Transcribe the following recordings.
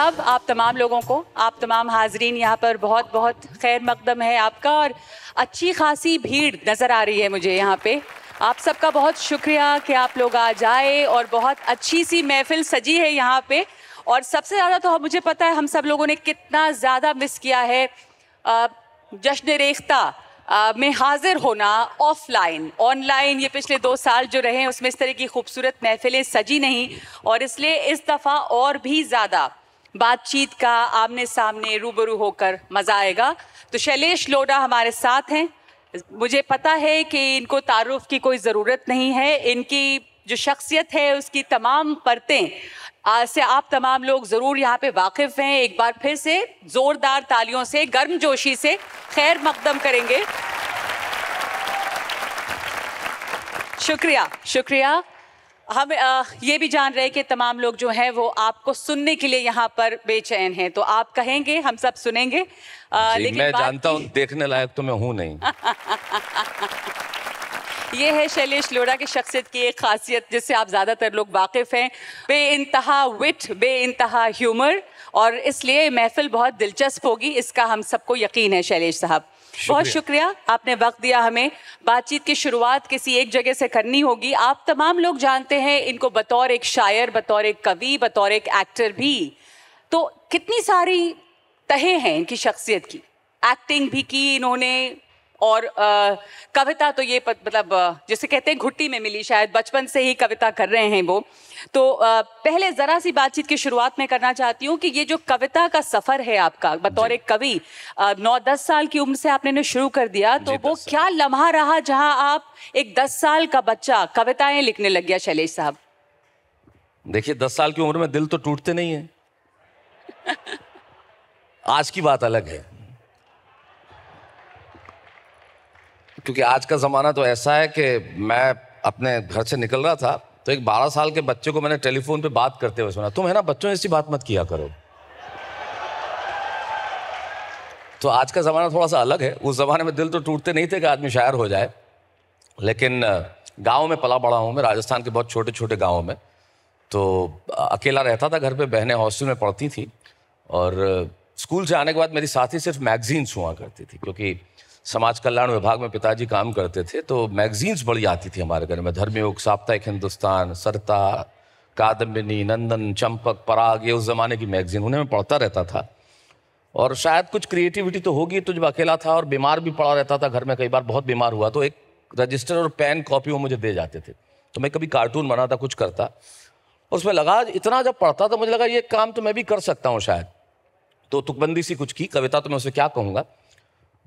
साहब आप तमाम लोगों को आप तमाम हाजरीन यहाँ पर बहुत बहुत खैर मकदम है आपका और अच्छी खासी भीड़ नज़र आ रही है मुझे यहाँ पे आप सबका बहुत शुक्रिया कि आप लोग आ जाए और बहुत अच्छी सी महफिल सजी है यहाँ पे और सबसे ज़्यादा तो मुझे पता है हम सब लोगों ने कितना ज़्यादा मिस किया है जश्न रेख्ता में हाजिर होना ऑफलाइन ऑनलाइन ये पिछले दो साल जो रहे हैं उसमें इस तरह की खूबसूरत महफिलें सजी नहीं और इसलिए इस दफ़ा और भी ज़्यादा बातचीत का आमने सामने रूबरू होकर मज़ा आएगा तो शैलेश लोडा हमारे साथ हैं मुझे पता है कि इनको तारुफ की कोई ज़रूरत नहीं है इनकी जो शख्सियत है उसकी तमाम परतें आज से आप तमाम लोग ज़रूर यहाँ पे वाकिफ़ हैं एक बार फिर से ज़ोरदार तालियों से गर्म जोशी से खैर मकदम करेंगे शुक्रिया शुक्रिया हम ये भी जान रहे हैं कि तमाम लोग जो हैं वो आपको सुनने के लिए यहाँ पर बेचैन हैं तो आप कहेंगे हम सब सुनेंगे आ, लेकिन मैं जानता हूँ देखने लायक तो मैं हूँ नहीं ये है शैलेश लोढ़ा की शख्सियत की एक खासियत जिससे आप ज़्यादातर लोग वाकिफ़ हैं बे इंतहा विट बे इंतहा ह्यूमर और इसलिए महफिल बहुत दिलचस्प होगी इसका हम सबको यकीन है शैलेश साहब बहुत शुक्रिया आपने वक्त दिया हमें बातचीत की शुरुआत किसी एक जगह से करनी होगी आप तमाम लोग जानते हैं इनको बतौर एक शायर बतौर एक कवि बतौर एक एक्टर भी तो कितनी सारी तहें हैं इनकी शख्सियत की एक्टिंग भी की इन्होंने और आ, कविता तो ये मतलब जिसे कहते हैं घुट्टी में मिली शायद बचपन से ही कविता कर रहे हैं वो तो आ, पहले ज़रा सी बातचीत की शुरुआत में करना चाहती हूँ कि ये जो कविता का सफ़र है आपका बतौर एक कवि नौ दस साल की उम्र से आपने ने शुरू कर दिया तो वो क्या लम्हा रहा जहाँ आप एक दस साल का बच्चा कविताएं लिखने लग गया शैलेश साहब देखिए दस साल की उम्र में दिल तो टूटते नहीं है आज की बात अलग है क्योंकि आज का ज़माना तो ऐसा है कि मैं अपने घर से निकल रहा था तो एक बारह साल के बच्चे को मैंने टेलीफोन पे बात करते हुए सुना तुम है ना बच्चों ऐसी बात मत किया करो तो आज का ज़माना थोड़ा सा अलग है उस ज़माने में दिल तो टूटते नहीं थे कि आदमी शायर हो जाए लेकिन गाँव में पला बड़ा हूँ मैं राजस्थान के बहुत छोटे छोटे गाँव में तो अकेला रहता था घर पे बहनें हॉस्टल में पढ़ती थी और स्कूल से आने के बाद मेरी साथी सिर्फ मैगजीन्स हुआ करती थी क्योंकि समाज कल्याण विभाग में पिताजी काम करते थे तो मैगजीन्स बड़ी आती थी हमारे घर में धर्मयोग साप्ताहिक हिंदुस्तान सरता कादम्बिनी नंदन चंपक पराग ये उस ज़माने की मैगजीन उन्हें मैं पढ़ता रहता था और शायद कुछ क्रिएटिविटी तो होगी तो जब अकेला था और बीमार भी पड़ा रहता था घर में कई बार बहुत बीमार हुआ तो एक रजिस्टर और पेन कॉपी वो मुझे दे जाते थे तो मैं कभी कार्टून बनाता कुछ करता और उसमें लगा इतना जब पढ़ता तो मुझे लगा ये काम तो मैं भी कर सकता हूँ शायद तो तुकबंदी सी कुछ की कविता तो मैं उसे क्या कहूँगा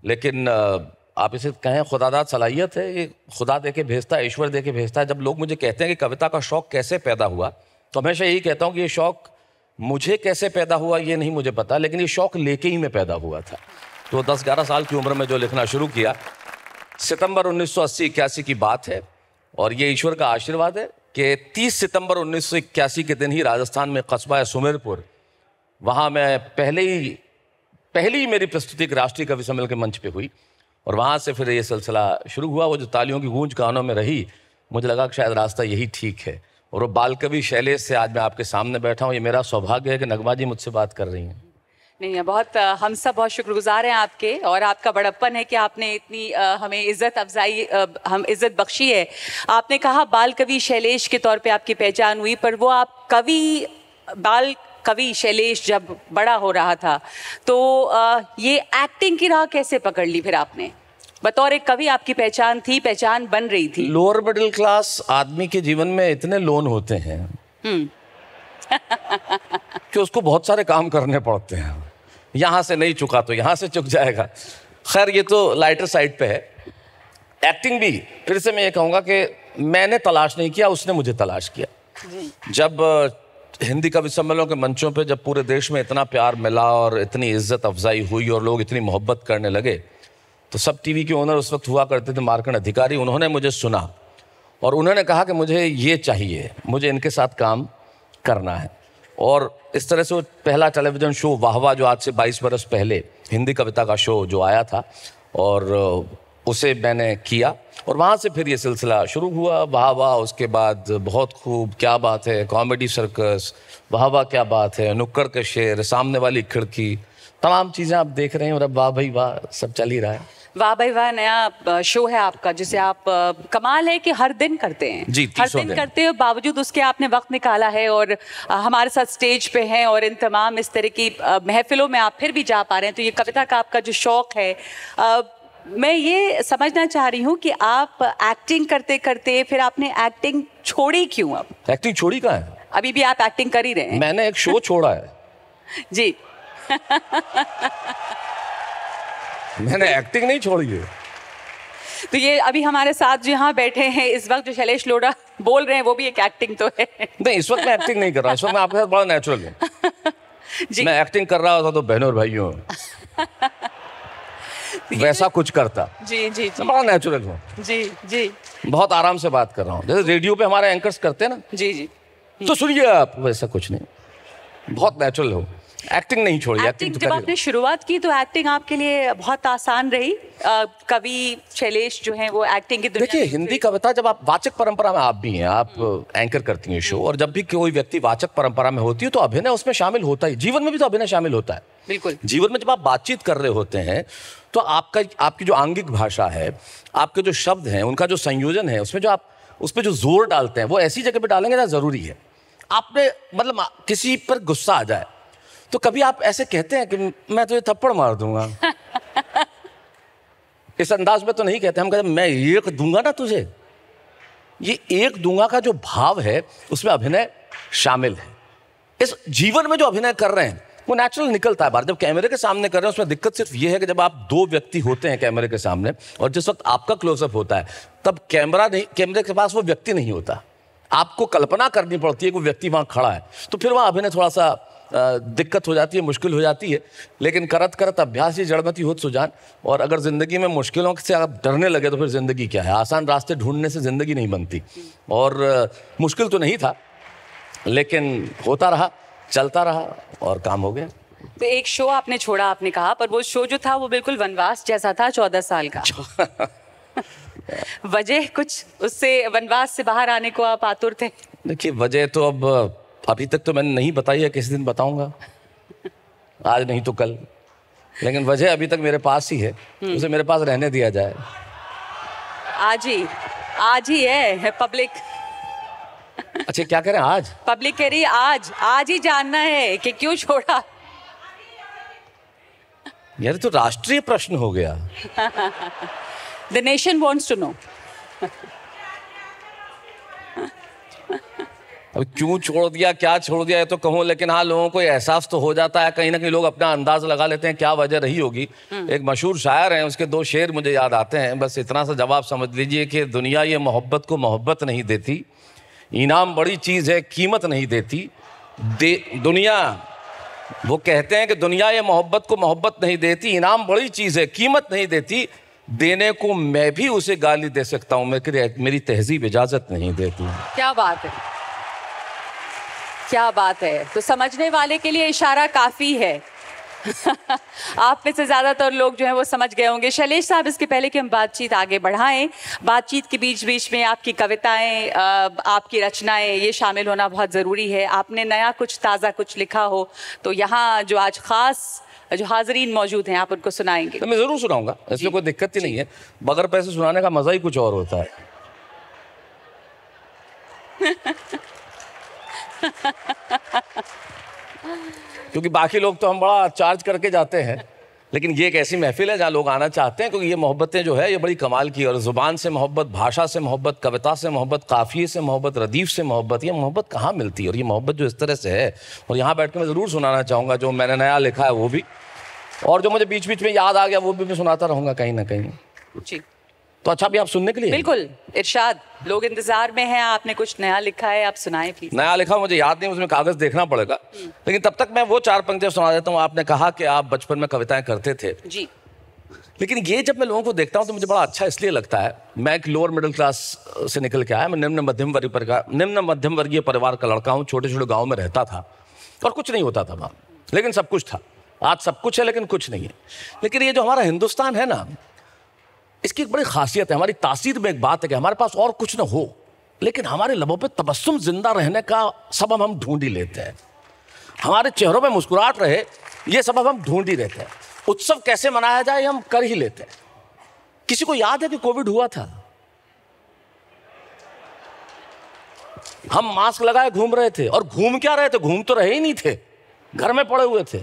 लेकिन आप इसे कहें खुदादाद सलाहियत है ये खुदा दे के भेजता है ईश्वर दे के भेजता है जब लोग मुझे कहते हैं कि कविता का शौक़ कैसे पैदा हुआ तो हमेशा यही कहता हूँ कि ये शौक़ मुझे कैसे पैदा हुआ ये नहीं मुझे पता लेकिन ये शौक़ लेके ही मैं पैदा हुआ था तो 10-11 साल की उम्र में जो लिखना शुरू किया सितंबर उन्नीस सौ की बात है और ये ईश्वर का आशीर्वाद है कि 30 सितंबर उन्नीस के दिन ही राजस्थान में कस्बा है सुमेरपुर वहाँ मैं पहले ही पहली ही मेरी प्रस्तुति एक राष्ट्रीय कवि सम्मेलन के मंच पे हुई और वहाँ से फिर ये सिलसिला शुरू हुआ वो जो तालियों की गूंज कानों में रही मुझे लगा कि शायद रास्ता यही ठीक है और वो बाल कवि शैलेश से आज मैं आपके सामने बैठा हूँ ये मेरा सौभाग्य है कि नगमा जी मुझसे बात कर रही हैं नहीं है बहुत हम सब बहुत शुक्रगुजार हैं आपके और आपका बड़प्पन है कि आपने इतनी हमें इज्जत अफजाई हम इज्जत बख्शी है आपने कहा बाल कवि शैलेश के तौर पे आपकी पहचान हुई पर वो आप कवि बाल कवि शैलेश जब बड़ा हो रहा था तो ये एक्टिंग की राह कैसे पकड़ ली फिर आपने बतौर एक कवि आपकी पहचान थी पहचान बन रही थी लोअर मिडिल क्लास आदमी के जीवन में इतने लोन होते हैं हम्म। कि उसको बहुत सारे काम करने पड़ते हैं यहाँ से नहीं चुका तो यहाँ से चुक जाएगा खैर ये तो लाइटर साइड पे है एक्टिंग भी फिर से मैं ये कहूँगा कि मैंने तलाश नहीं किया उसने मुझे तलाश किया जब हिंदी कवि सम्मेलनों के मंचों पे जब पूरे देश में इतना प्यार मिला और इतनी इज्जत अफजाई हुई और लोग इतनी मोहब्बत करने लगे तो सब टीवी के ओनर उस वक्त हुआ करते थे मार्कन अधिकारी उन्होंने मुझे सुना और उन्होंने कहा कि मुझे ये चाहिए मुझे इनके साथ काम करना है और इस तरह से वो पहला टेलीविज़न शो वाहवा जो आज से 22 बरस पहले हिंदी कविता का शो जो आया था और उसे मैंने किया और वहाँ से फिर ये सिलसिला शुरू हुआ वाह वाह उसके बाद बहुत खूब क्या बात है कॉमेडी सर्कस वाह वाह क्या बात है नुक्कड़ के शेर सामने वाली खिड़की तमाम चीज़ें आप देख रहे हैं और अब वाह भाई वाह सब चल ही रहा है वाह भाई वाह नया शो है आपका जिसे आप कमाल है कि हर दिन करते हैं जी हर दिन, दिन करते हैं बावजूद उसके आपने वक्त निकाला है और हमारे साथ स्टेज पे हैं और इन तमाम इस तरह की महफिलों में आप फिर भी जा पा रहे हैं तो ये कविता का आपका जो शौक है मैं ये समझना चाह रही हूँ कि आप एक्टिंग करते करते फिर आपने एक्टिंग छोड़ी क्यों अब एक्टिंग छोड़ी कहा है अभी भी आप एक्टिंग कर ही रहे हैं मैंने एक शो छोड़ा है जी मैंने एक्टिंग नहीं छोड़ी है तो ये अभी हमारे साथ जो यहाँ बैठे हैं इस वक्त जो शैलेश लोड़ा बोल रहे हैं वो भी एक एक्टिंग तो है नहीं इस वक्त मैं एक्टिंग नहीं कर रहा इस वक्त मैं आपके साथ बड़ा नेचुरल हूँ जी मैं एक्टिंग कर रहा था तो बहनों और भाइयों वैसा कुछ करता जी जी जी बड़ा नेचुरल हूँ जी जी बहुत आराम से बात कर रहा हूँ जैसे रेडियो पे हमारे एंकर्स करते हैं ना जी जी तो सुनिए आप वैसा कुछ नहीं बहुत नेचुरल हो एक्टिंग नहीं छोड़ी एक्टिंग तो जब आपने शुरुआत की तो एक्टिंग आपके लिए बहुत आसान रही कवि शैलेश जो है वो एक्टिंग की देखिए हिंदी कविता जब आप वाचक परंपरा में आप भी हैं आप एंकर हम्म। करती हैं शो हम्म। और जब भी कोई व्यक्ति वाचक परंपरा में होती है तो अभिनय उसमें शामिल होता है जीवन में भी तो अभिनय शामिल होता है बिल्कुल जीवन में जब आप बातचीत कर रहे होते हैं तो आपका आपकी जो आंगिक भाषा है आपके जो शब्द हैं उनका जो संयोजन है उसमें जो आप उस पर जो जोर डालते हैं वो ऐसी जगह पर डालेंगे ना जरूरी है आपने मतलब किसी पर गुस्सा आ जाए तो कभी आप ऐसे कहते हैं कि मैं तुझे थप्पड़ मार दूंगा इस अंदाज में तो नहीं कहते हम कहते मैं एक दूंगा ना तुझे ये एक दूंगा का जो भाव है उसमें अभिनय शामिल है इस जीवन में जो अभिनय कर रहे हैं वो नेचुरल निकलता है बाहर जब कैमरे के सामने कर रहे हैं उसमें दिक्कत सिर्फ ये है कि जब आप दो व्यक्ति होते हैं कैमरे के सामने और जिस वक्त आपका क्लोजअप होता है तब कैमरा नहीं कैमरे के पास वो व्यक्ति नहीं होता आपको कल्पना करनी पड़ती है कि वो व्यक्ति वहाँ खड़ा है तो फिर वहाँ अभिनय थोड़ा सा दिक्कत हो जाती है मुश्किल हो जाती है लेकिन करत करत अभ्यास ही जड़मती हो सुजान और अगर ज़िंदगी में मुश्किलों से आप डरने लगे तो फिर ज़िंदगी क्या है आसान रास्ते ढूंढने से ज़िंदगी नहीं बनती और मुश्किल तो नहीं था लेकिन होता रहा चलता रहा और काम हो गया तो एक शो आपने छोड़ा आपने कहा पर वो शो जो था वो बिल्कुल वनवास जैसा था चौदह साल का अच्छा। वजह कुछ उससे वनवास से बाहर आने को आप आतुर थे देखिए वजह तो अब अभी तक तो मैंने नहीं बताई है किस दिन बताऊंगा आज नहीं तो कल लेकिन वजह अभी तक मेरे पास ही है हम्म। उसे मेरे पास रहने दिया जाए आज ही आज ही है, है पब्लिक अच्छा क्या करें आज पब्लिक कह रही आज आज ही जानना है कि क्यों छोड़ा यार तो राष्ट्रीय प्रश्न हो गया the nation wants to know अब क्यों छोड़ दिया क्या छोड़ दिया ये तो कहूँ लेकिन हाँ लोगों को एहसास तो हो जाता है कहीं ना कहीं लोग अपना अंदाज लगा लेते हैं क्या वजह रही होगी हम्म। एक मशहूर शायर हैं उसके दो शेर मुझे याद आते हैं बस इतना सा जवाब समझ लीजिए कि दुनिया ये मोहब्बत को मोहब्बत नहीं देती इनाम बड़ी चीज़ है कीमत नहीं देती दे दुनिया वो कहते हैं कि दुनिया ये मोहब्बत को मोहब्बत नहीं देती इनाम बड़ी चीज़ है कीमत नहीं देती देने को मैं भी उसे गाली दे सकता हूँ मैं मेरी तहजीब इजाज़त नहीं देती क्या बात है क्या बात है तो समझने वाले के लिए इशारा काफ़ी है आप में से ज़्यादातर लोग जो हैं वो समझ गए होंगे शैलेश साहब इसके पहले कि हम बातचीत आगे बढ़ाएं बातचीत के बीच बीच में आपकी कविताएं आपकी रचनाएं ये शामिल होना बहुत ज़रूरी है आपने नया कुछ ताज़ा कुछ लिखा हो तो यहाँ जो आज ख़ास जो हाजरीन मौजूद हैं आप उनको सुनाएंगे तो मैं ज़रूर सुनाऊंगा इसमें कोई दिक्कत ही नहीं है बगैर पैसे सुनाने का मज़ा ही कुछ और होता है क्योंकि बाकी लोग तो हम बड़ा चार्ज करके जाते हैं लेकिन ये एक ऐसी महफिल है जहाँ लोग आना चाहते हैं क्योंकि ये मोहब्बतें जो है ये बड़ी कमाल की और ज़ुबान से मोहब्बत भाषा से मोहब्बत कविता से मोहब्बत काफ़िए से मोहब्बत रदीफ से मोहब्बत ये मोहब्बत कहाँ मिलती है और ये मोहब्बत जो इस तरह से है और यहाँ बैठ कर मैं ज़रूर सुनाना चाहूँगा जो मैंने नया लिखा है वो भी और जो मुझे बीच बीच में याद आ गया वो भी मैं सुनाता रहूँगा कहीं ना कहीं ठीक तो अच्छा भी आप सुनने के लिए बिल्कुल इरशाद लोग इंतजार में हैं आपने कुछ नया लिखा है आप सुनाए प्लीज नया लिखा मुझे याद नहीं उसमें कागज देखना पड़ेगा हम्म। लेकिन तब तक मैं वो चार पंक्तियां सुना देता हूँ आपने कहा कि आप बचपन में कविताएं करते थे जी लेकिन ये जब मैं लोगों को देखता हूँ तो मुझे बड़ा अच्छा इसलिए लगता है मैं एक लोअर मिडिल क्लास से निकल के आया मैं निम्न मध्यम वर्ग परिवार निम्न मध्यम वर्गीय परिवार का लड़का हूँ छोटे छोटे गाँव में रहता था और कुछ नहीं होता था वहाँ लेकिन सब कुछ था आज सब कुछ है लेकिन कुछ नहीं है लेकिन ये जो हमारा हिंदुस्तान है ना इसकी एक बड़ी खासियत है हमारी तासीर में एक बात है कि हमारे पास और कुछ ना हो लेकिन हमारे लबों पे तबस्सुम जिंदा रहने का सबब हम ढूंढ ही लेते हैं हमारे चेहरों में मुस्कुराहट रहे ये सबब हम ढूंढ ही लेते हैं उत्सव कैसे मनाया जाए हम कर ही लेते हैं किसी को याद है कि कोविड हुआ था हम मास्क लगाए घूम रहे थे और घूम क्या रहे थे घूम तो रहे ही नहीं थे घर में पड़े हुए थे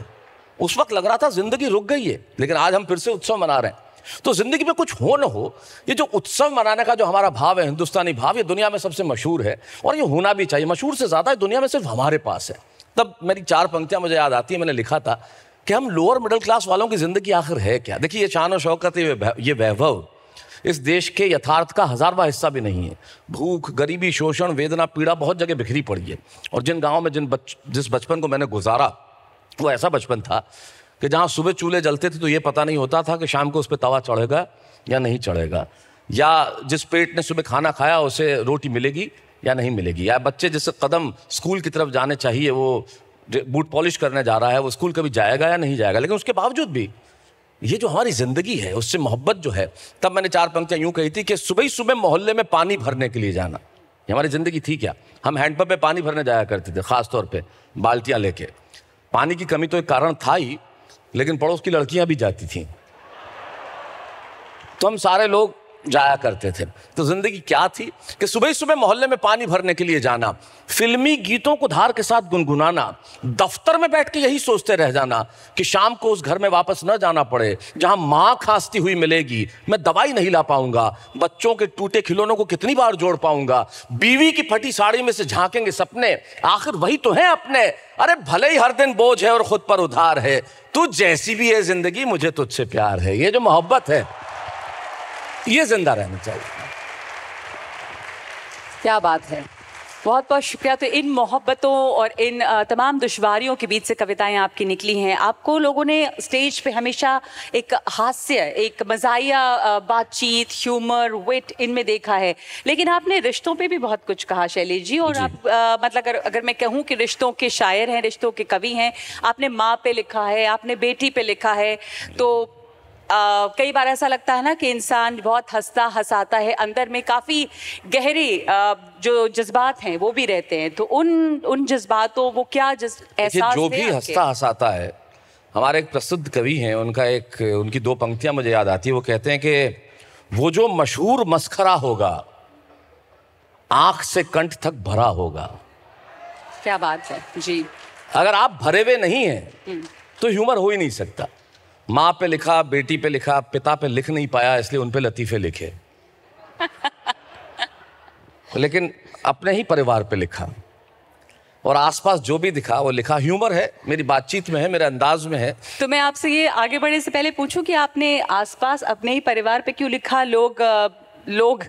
उस वक्त लग रहा था जिंदगी रुक गई है लेकिन आज हम फिर से उत्सव मना रहे हैं तो ज़िंदगी में कुछ हो ना हो ये जो उत्सव मनाने का जो हमारा भाव है हिंदुस्तानी भाव ये दुनिया में सबसे मशहूर है और ये होना भी चाहिए मशहूर से ज़्यादा दुनिया में सिर्फ हमारे पास है तब मेरी चार पंक्तियां मुझे याद आती है मैंने लिखा था कि हम लोअर मिडिल क्लास वालों की ज़िंदगी आखिर है क्या देखिए ये शान और शौकत ये वैभव इस देश के यथार्थ का हजारवा हिस्सा भी नहीं है भूख गरीबी शोषण वेदना पीड़ा बहुत जगह बिखरी पड़ी है और जिन गाँव में जिन बच जिस बचपन को मैंने गुजारा वो ऐसा बचपन था कि जहाँ सुबह चूल्हे जलते थे तो ये पता नहीं होता था कि शाम को उस पर तवा चढ़ेगा या नहीं चढ़ेगा या जिस पेट ने सुबह खाना खाया उसे रोटी मिलेगी या नहीं मिलेगी या बच्चे जिससे कदम स्कूल की तरफ जाने चाहिए वो बूट पॉलिश करने जा रहा है वो स्कूल कभी जाएगा या नहीं जाएगा लेकिन उसके बावजूद भी ये जो हमारी ज़िंदगी है उससे मोहब्बत जो है तब मैंने चार पंक्तियाँ यूँ कही थी कि सुबह ही सुबह मोहल्ले में पानी भरने के लिए जाना ये हमारी ज़िंदगी थी क्या हम हैंडपम्प पे पानी भरने जाया करते थे ख़ासतौर पर बाल्टियाँ लेके पानी की कमी तो एक कारण था ही लेकिन पड़ोस की लड़कियां भी जाती थीं तो हम सारे लोग जाया करते थे तो ज़िंदगी क्या थी कि सुबह सुबह मोहल्ले में पानी भरने के लिए जाना फिल्मी गीतों को धार के साथ गुनगुनाना दफ्तर में बैठ के यही सोचते रह जाना कि शाम को उस घर में वापस न जाना पड़े जहाँ माँ खांसती हुई मिलेगी मैं दवाई नहीं ला पाऊंगा बच्चों के टूटे खिलौनों को कितनी बार जोड़ पाऊंगा बीवी की फटी साड़ी में से झांकेंगे सपने आखिर वही तो हैं अपने अरे भले ही हर दिन बोझ है और खुद पर उधार है तू जैसी भी है जिंदगी मुझे तुझसे प्यार है ये जो मोहब्बत है ये जिंदा रहना चाहिए क्या बात है बहुत बहुत शुक्रिया तो इन मोहब्बतों और इन तमाम दुश्वारियों के बीच से कविताएं आपकी निकली हैं आपको लोगों ने स्टेज पे हमेशा एक हास्य एक मजाया बातचीत ह्यूमर विट इनमें देखा है लेकिन आपने रिश्तों पे भी बहुत कुछ कहा शैली जी और जी। आप आ, मतलब अगर अगर मैं कहूँ कि रिश्तों के शायर हैं रिश्तों के कवि हैं आपने माँ पे लिखा है आपने बेटी पे लिखा है तो कई बार ऐसा लगता है ना कि इंसान बहुत हंसता हंसाता है अंदर में काफ़ी गहरे जो जज्बात हैं वो भी रहते हैं तो उन उन जज्बातों वो क्या जज एहसास जो भी हंसता हंसाता है हमारे एक प्रसिद्ध कवि हैं उनका एक उनकी दो पंक्तियां मुझे याद आती है वो कहते हैं कि वो जो मशहूर मस्खरा होगा आंख से कंठ तक भरा होगा क्या बात है जी अगर आप भरे हुए नहीं हैं हम्म। तो ह्यूमर हो ही नहीं सकता माँ पे लिखा बेटी पे लिखा पिता पे लिख नहीं पाया इसलिए उन पे लतीफ़े लिखे लेकिन अपने ही परिवार पे लिखा और आसपास जो भी दिखा वो लिखा ह्यूमर है मेरी बातचीत में है मेरे अंदाज में है तो मैं आपसे ये आगे बढ़ने से पहले पूछूं कि आपने आसपास अपने ही परिवार पे क्यों लिखा लोग लोग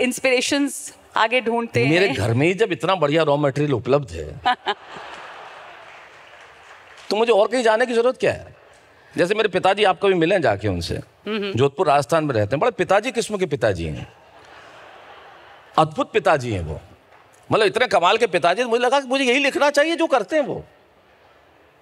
इंस्पिरेशन आगे ढूंढते मेरे घर में ही जब इतना बढ़िया रॉ मटेरियल उपलब्ध है तो मुझे और कहीं जाने की जरूरत क्या है जैसे मेरे पिताजी आपको भी मिले जाके उनसे जोधपुर राजस्थान में रहते हैं बड़े पिताजी किस्म के पिताजी हैं अद्भुत पिताजी हैं वो मतलब इतने कमाल के पिताजी मुझे लगा कि मुझे यही लिखना चाहिए जो करते हैं वो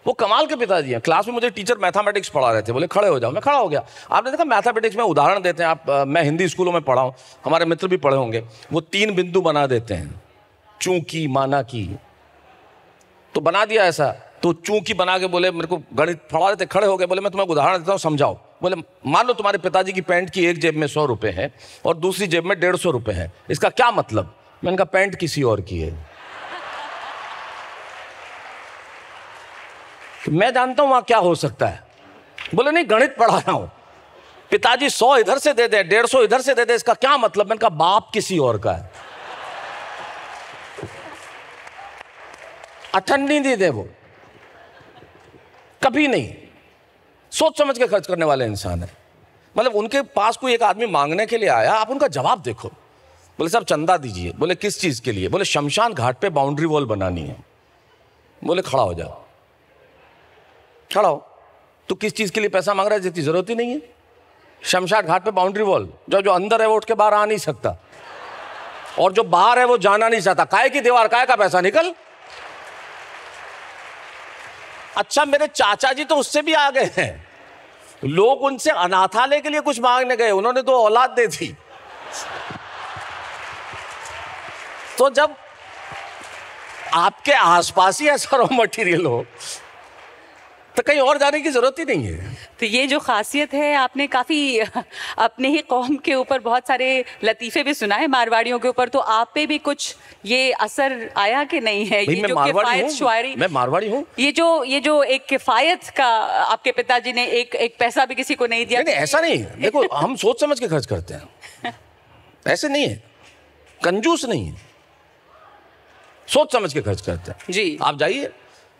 वो कमाल के पिताजी हैं क्लास में मुझे टीचर मैथमेटिक्स पढ़ा रहे थे बोले खड़े हो जाओ मैं खड़ा हो गया आपने देखा मैथमेटिक्स में उदाहरण देते हैं आप मैं हिंदी स्कूलों में पढ़ा हूँ हमारे मित्र भी पढ़े होंगे वो तीन बिंदु बना देते हैं चूंकि माना की तो बना दिया ऐसा तो चूंकि बना के बोले मेरे को गणित फड़ा देते खड़े हो गए बोले मैं तुम्हें उदाहरण देता हूँ समझाओ बोले मान लो तुम्हारे पिताजी की पैंट की एक जेब में सौ रुपये है और दूसरी जेब में डेढ़ सौ रुपये है इसका क्या मतलब मैं इनका पैंट किसी और की है तो मैं जानता हूँ वहाँ क्या हो सकता है बोले नहीं गणित पढ़ा रहा हूँ पिताजी सौ इधर से दे दे डेढ़ सौ इधर से दे दे इसका क्या मतलब मैंने कहा बाप किसी और का है अठन्नी दी दे वो कभी नहीं सोच समझ के खर्च करने वाले इंसान है मतलब उनके पास कोई एक आदमी मांगने के लिए आया आप उनका जवाब देखो बोले साहब चंदा दीजिए बोले किस चीज़ के लिए बोले शमशान घाट पे बाउंड्री वॉल बनानी है बोले खड़ा हो जाओ खड़ा हो तो किस चीज़ के लिए पैसा मांग रहा है जितनी ज़रूरत ही नहीं है शमशान घाट पे बाउंड्री वॉल जो जो अंदर है वो उठ के बाहर आ नहीं सकता और जो बाहर है वो जाना नहीं चाहता काय की दीवार काय का पैसा निकल अच्छा मेरे चाचा जी तो उससे भी आ गए हैं लोग उनसे अनाथालय के लिए कुछ मांगने गए उन्होंने तो औलाद दे दी तो जब आपके आसपास ही ऐसा रॉ मटेरियल हो तो कहीं और जाने की ज़रूरत ही नहीं है तो ये जो खासियत है आपने काफ़ी अपने ही कौम के ऊपर बहुत सारे लतीफ़े भी सुना है मारवाड़ियों के ऊपर तो आप पे भी कुछ ये असर आया कि नहीं है ये मैं जो किफ़ायत शायरी मैं मारवाड़ी हूँ ये जो ये जो एक किफ़ायत का आपके पिताजी ने एक एक पैसा भी किसी को नहीं दिया नहीं ऐसा नहीं देखो हम सोच समझ के खर्च करते हैं ऐसे नहीं है कंजूस नहीं है सोच समझ के खर्च करते हैं जी आप जाइए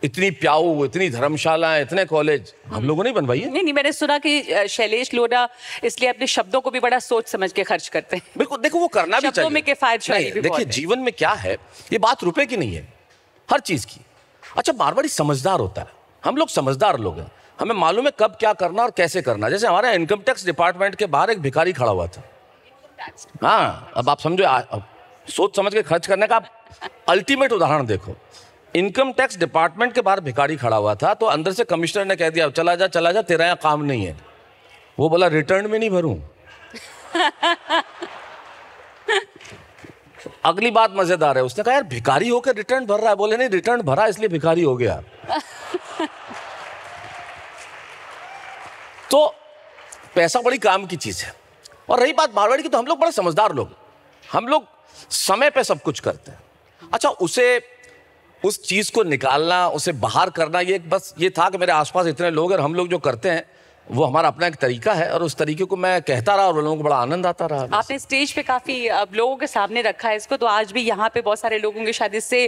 इतनी प्याऊ इतनी धर्मशाला इतने कॉलेज हम हम्म। लोगों ने बनवाई है नहीं नहीं मैंने सुना कि शैलेश लोडा इसलिए अपने शब्दों को भी बड़ा सोच समझ के खर्च करते हैं बिल्कुल देखो वो करना भी चाहिए में किफायत देखिए जीवन में क्या है ये बात रुपए की नहीं है हर चीज की अच्छा मारवाड़ी समझदार होता है हम लोग समझदार लोग हैं हमें मालूम है कब क्या करना और कैसे करना जैसे हमारे इनकम टैक्स डिपार्टमेंट के बाहर एक भिखारी खड़ा हुआ था हाँ अब आप समझो सोच समझ के खर्च करने का अल्टीमेट उदाहरण देखो इनकम टैक्स डिपार्टमेंट के बाहर भिखारी खड़ा हुआ था तो अंदर से कमिश्नर ने कह दिया चला जा चला जा तेरा यहाँ काम नहीं है वो बोला रिटर्न में नहीं भरूं अगली बात मजेदार है उसने कहा यार भिखारी होकर रिटर्न भर रहा है बोले नहीं रिटर्न भरा इसलिए भिखारी हो गया तो पैसा बड़ी काम की चीज है और रही बात मारवाड़ी की तो हम लोग बड़े समझदार लोग हम लोग समय पे सब कुछ करते हैं अच्छा उसे उस चीज़ को निकालना उसे बाहर करना ये बस ये था कि मेरे आसपास इतने लोग और हम लोग जो करते हैं वो हमारा अपना एक तरीका है और उस तरीके को मैं कहता रहा और लोगों को बड़ा आनंद आता रहा आपने स्टेज पे काफ़ी अब लोगों के सामने रखा है इसको तो आज भी यहाँ पे बहुत सारे लोगों के शायद इससे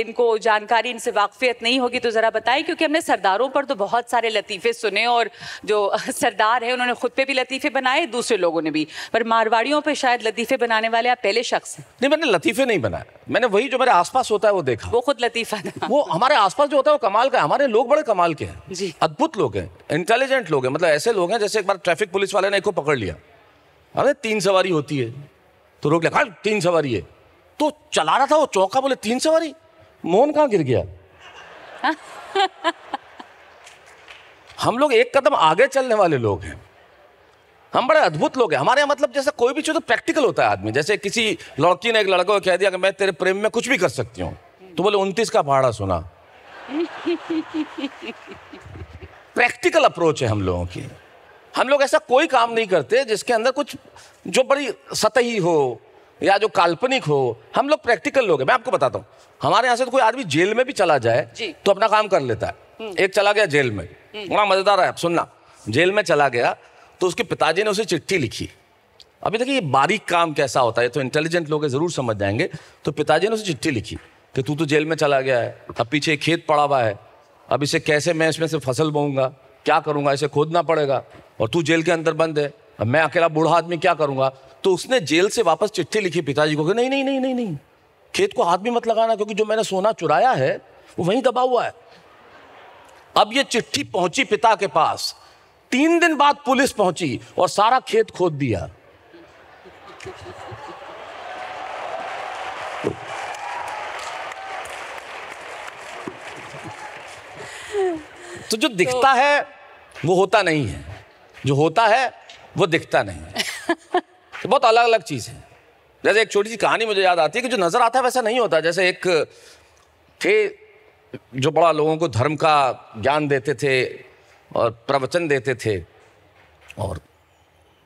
इनको जानकारी इनसे वाकफियत नहीं होगी तो ज़रा बताएं क्योंकि हमने सरदारों पर तो बहुत सारे लतीफ़े सुने और जो सरदार है उन्होंने खुद पे भी लतीफ़े बनाए दूसरे लोगों ने भी पर मारवाड़ियों पर शायद लतीफ़े बनाने वाले आप पहले शख्स हैं नहीं मैंने लतीफ़े नहीं बनाए मैंने वही जो मेरे आसपास होता है वो देखा वो खुद लतीफ़ा था वो हमारे आसपास जो होता है वो कमाल का है हमारे लोग बड़े कमाल के हैं जी अद्भुत लोग हैं इंटेलिजेंट लोग हैं मतलब ऐसे लोग हैं जैसे एक बार ट्रैफिक पुलिस वाले ने एक को पकड़ लिया अरे तीन सवारी होती है तो रोक लिया हाँ, तीन सवारी है तो चला रहा था वो चौका बोले तीन सवारी मोहन कहाँ गिर गया हम लोग एक कदम आगे चलने वाले लोग हैं हम बड़े अद्भुत लोग हैं हमारे यहाँ मतलब जैसे कोई भी चीज़ तो प्रैक्टिकल होता है आदमी जैसे किसी लड़की ने एक लड़के को कह दिया कि मैं तेरे प्रेम में कुछ भी कर सकती हूँ तो बोले उनतीस का पहाड़ा सुना प्रैक्टिकल अप्रोच है हम लोगों की हम लोग ऐसा कोई काम नहीं करते जिसके अंदर कुछ जो बड़ी सतही हो या जो काल्पनिक हो हम लोग प्रैक्टिकल लोग हैं मैं आपको बताता हूँ हमारे यहाँ से तो कोई आदमी जेल में भी चला जाए तो अपना काम कर लेता है हम्म। एक चला गया जेल में हम्म। बड़ा मज़ेदार है आप सुनना जेल में चला गया तो उसके पिताजी ने उसे चिट्ठी लिखी अभी देखिए ये बारीक काम कैसा होता है तो इंटेलिजेंट लोग ज़रूर समझ जाएंगे तो पिताजी ने उसे चिट्ठी लिखी कि तू तो जेल में चला गया है अब पीछे खेत पड़ा हुआ है अब इसे कैसे मैं इसमें से फसल बोऊंगा क्या करूंगा इसे खोदना पड़ेगा और तू जेल के अंदर बंद है अब मैं अकेला बूढ़ा आदमी क्या करूंगा तो उसने जेल से वापस चिट्ठी लिखी पिताजी को कि नहीं नहीं नहीं नहीं नहीं खेत को हाथ भी मत लगाना क्योंकि जो मैंने सोना चुराया है वो वहीं दबा हुआ है अब ये चिट्ठी पहुंची पिता के पास तीन दिन बाद पुलिस पहुंची और सारा खेत खोद दिया तो जो दिखता तो, है वो होता नहीं है जो होता है वो दिखता नहीं है तो बहुत अलग अलग चीज़ है जैसे एक छोटी सी कहानी मुझे याद आती है कि जो नज़र आता है वैसा नहीं होता जैसे एक थे जो बड़ा लोगों को धर्म का ज्ञान देते थे और प्रवचन देते थे और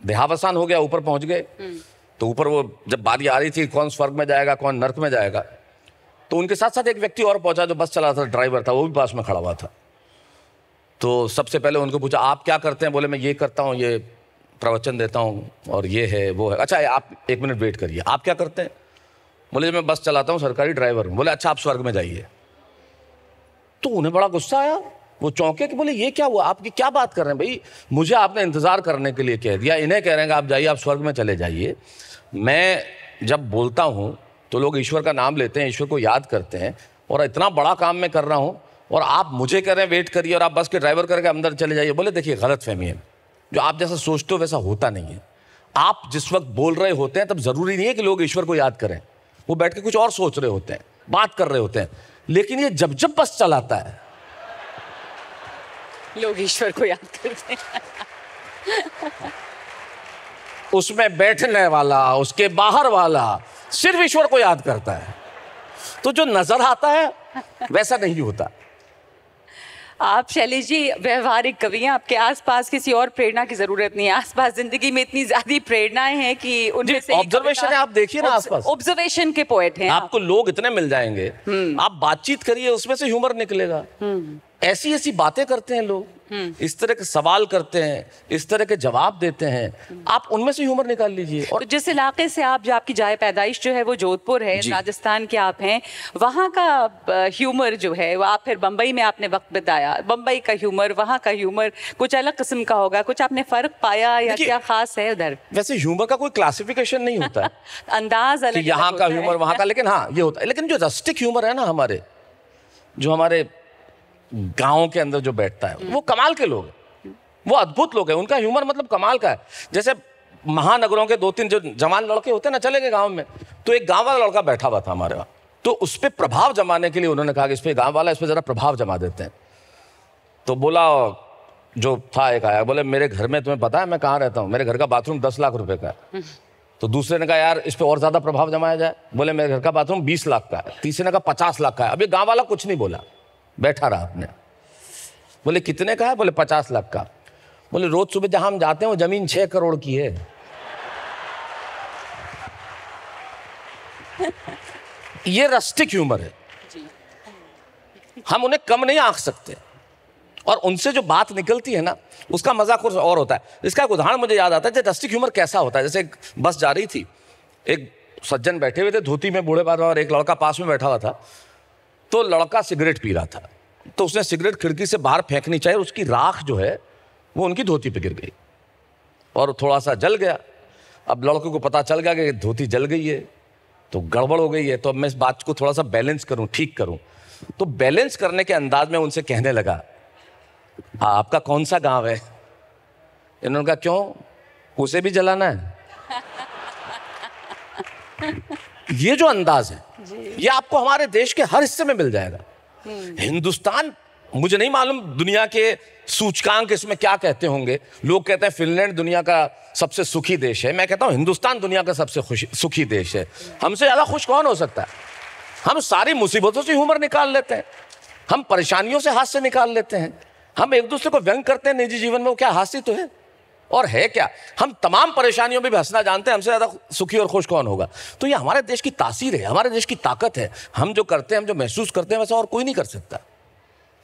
देहावसान हो गया ऊपर पहुंच गए हम्म। तो ऊपर वो जब बारी आ रही थी कौन स्वर्ग में जाएगा कौन नर्क में जाएगा तो उनके साथ साथ एक व्यक्ति और पहुंचा जो बस चला था ड्राइवर था वो भी पास में खड़ा हुआ था तो सबसे पहले उनको पूछा आप क्या करते हैं बोले मैं ये करता हूँ ये प्रवचन देता हूँ और ये है वो है अच्छा आप एक मिनट वेट करिए आप क्या करते हैं बोले मैं बस चलाता हूँ सरकारी ड्राइवर हूँ बोले अच्छा आप स्वर्ग में जाइए तो उन्हें बड़ा गुस्सा आया वो चौंके कि बोले ये क्या हुआ आपकी क्या बात कर रहे हैं भाई मुझे आपने इंतज़ार करने के लिए कह दिया इन्हें कह रहे हैं कि आप जाइए आप स्वर्ग में चले जाइए मैं जब बोलता हूँ तो लोग ईश्वर का नाम लेते हैं ईश्वर को याद करते हैं और इतना बड़ा काम मैं कर रहा हूँ और आप मुझे कह रहे हैं वेट करिए और आप बस के ड्राइवर करके अंदर चले जाइए बोले देखिए गलत फहमी है जो आप जैसा सोचते हो वैसा होता नहीं है आप जिस वक्त बोल रहे होते हैं तब ज़रूरी नहीं है कि लोग ईश्वर को याद करें वो बैठ के कुछ और सोच रहे होते हैं बात कर रहे होते हैं लेकिन ये जब जब बस चलाता है लोग ईश्वर को याद करते हैं उसमें बैठने वाला उसके बाहर वाला सिर्फ ईश्वर को याद करता है तो जो नजर आता है वैसा नहीं होता आप शैली जी व्यवहारिक कवि हैं आपके आसपास किसी और प्रेरणा की जरूरत नहीं है आसपास जिंदगी में इतनी ज्यादा प्रेरणाएं हैं कि उनमें से ऑब्जर्वेशन है आप देखिए ना आसपास ऑब्जर्वेशन के पोएट हैं आपको आप। लोग इतने मिल जाएंगे हम्म। आप बातचीत करिए उसमें से ह्यूमर निकलेगा हम्म। ऐसी ऐसी बातें करते हैं लोग इस तरह के सवाल करते हैं इस तरह के जवाब देते हैं आप उनमें से ह्यूमर निकाल लीजिए और तो जिस इलाके से आप जो आपकी जाए पैदाइश जो है वो जोधपुर है राजस्थान के आप हैं वहाँ का ह्यूमर जो है आप फिर बम्बई में आपने वक्त बिताया बम्बई का ह्यूमर वहाँ का ह्यूमर कुछ अलग किस्म का होगा कुछ आपने फर्क पाया या क्या खास है उधर वैसे ह्यूमर का कोई क्लासिफिकेशन नहीं होता अंदाज अलग यहाँ का ह्यूमर वहाँ का लेकिन हाँ ये होता है लेकिन जो रस्टिक ह्यूमर है ना हमारे जो हमारे गाँव के अंदर जो बैठता है वो कमाल के लोग हैं वो अद्भुत लोग हैं उनका ह्यूमर मतलब कमाल का है जैसे महानगरों के दो तीन जो जवान लड़के होते हैं ना चले गए गाँव में तो एक गाँव वाला लड़का बैठा हुआ था हमारे वहाँ तो उस पर प्रभाव जमाने के लिए उन्होंने कहा कि इस पर गाँव वाला इस पर ज़रा प्रभाव जमा देते हैं तो बोला जो था एक आया बोले मेरे घर में तुम्हें पता है मैं कहाँ रहता हूँ मेरे घर का बाथरूम दस लाख रुपए का है तो दूसरे ने कहा यार इस पर और ज़्यादा प्रभाव जमाया जाए बोले मेरे घर का बाथरूम बीस लाख का है तीसरे ने कहा पचास लाख का है अभी गाँव वाला कुछ नहीं बोला बैठा रहा आपने बोले कितने का है बोले पचास लाख का बोले रोज सुबह जहां हम जाते हैं वो जमीन छह करोड़ की है ये रस्टिक ह्यूमर है हम उन्हें कम नहीं आंक सकते और उनसे जो बात निकलती है ना उसका मजाक कुछ और होता है इसका एक उदाहरण मुझे याद आता है जैसे रस्टिक ह्यूमर कैसा होता है जैसे एक बस जा रही थी एक सज्जन बैठे हुए थे धोती में बूढ़े बाद और एक लड़का पास में बैठा हुआ था तो लड़का सिगरेट पी रहा था तो उसने सिगरेट खिड़की से बाहर फेंकनी चाहिए उसकी राख जो है वो उनकी धोती पे गिर गई और थोड़ा सा जल गया अब लड़के को पता चल गया कि धोती जल गई है तो गड़बड़ हो गई है तो अब मैं इस बात को थोड़ा सा बैलेंस करूं ठीक करूं तो बैलेंस करने के अंदाज में उनसे कहने लगा हाँ, आपका कौन सा गांव है इन्होंने कहा क्यों उसे भी जलाना है ये जो अंदाज है ये आपको हमारे देश के हर हिस्से में मिल जाएगा हम्म। हिंदुस्तान मुझे नहीं मालूम दुनिया के सूचकांक इसमें क्या कहते होंगे लोग कहते हैं फिनलैंड दुनिया का सबसे सुखी देश है मैं कहता हूँ हिंदुस्तान दुनिया का सबसे सुखी देश है हमसे ज़्यादा खुश कौन हो सकता है हम सारी मुसीबतों से ह्यूमर निकाल लेते हैं हम परेशानियों से हास्य निकाल लेते हैं हम एक दूसरे को व्यंग करते हैं निजी जीवन में वो क्या हास्य तो है और है क्या हम तमाम परेशानियों में भी हंसना जानते हैं हमसे ज़्यादा सुखी और खुश कौन होगा तो ये हमारे देश की तासीर है हमारे देश की ताकत है हम जो करते हैं हम जो महसूस करते हैं वैसा और कोई नहीं कर सकता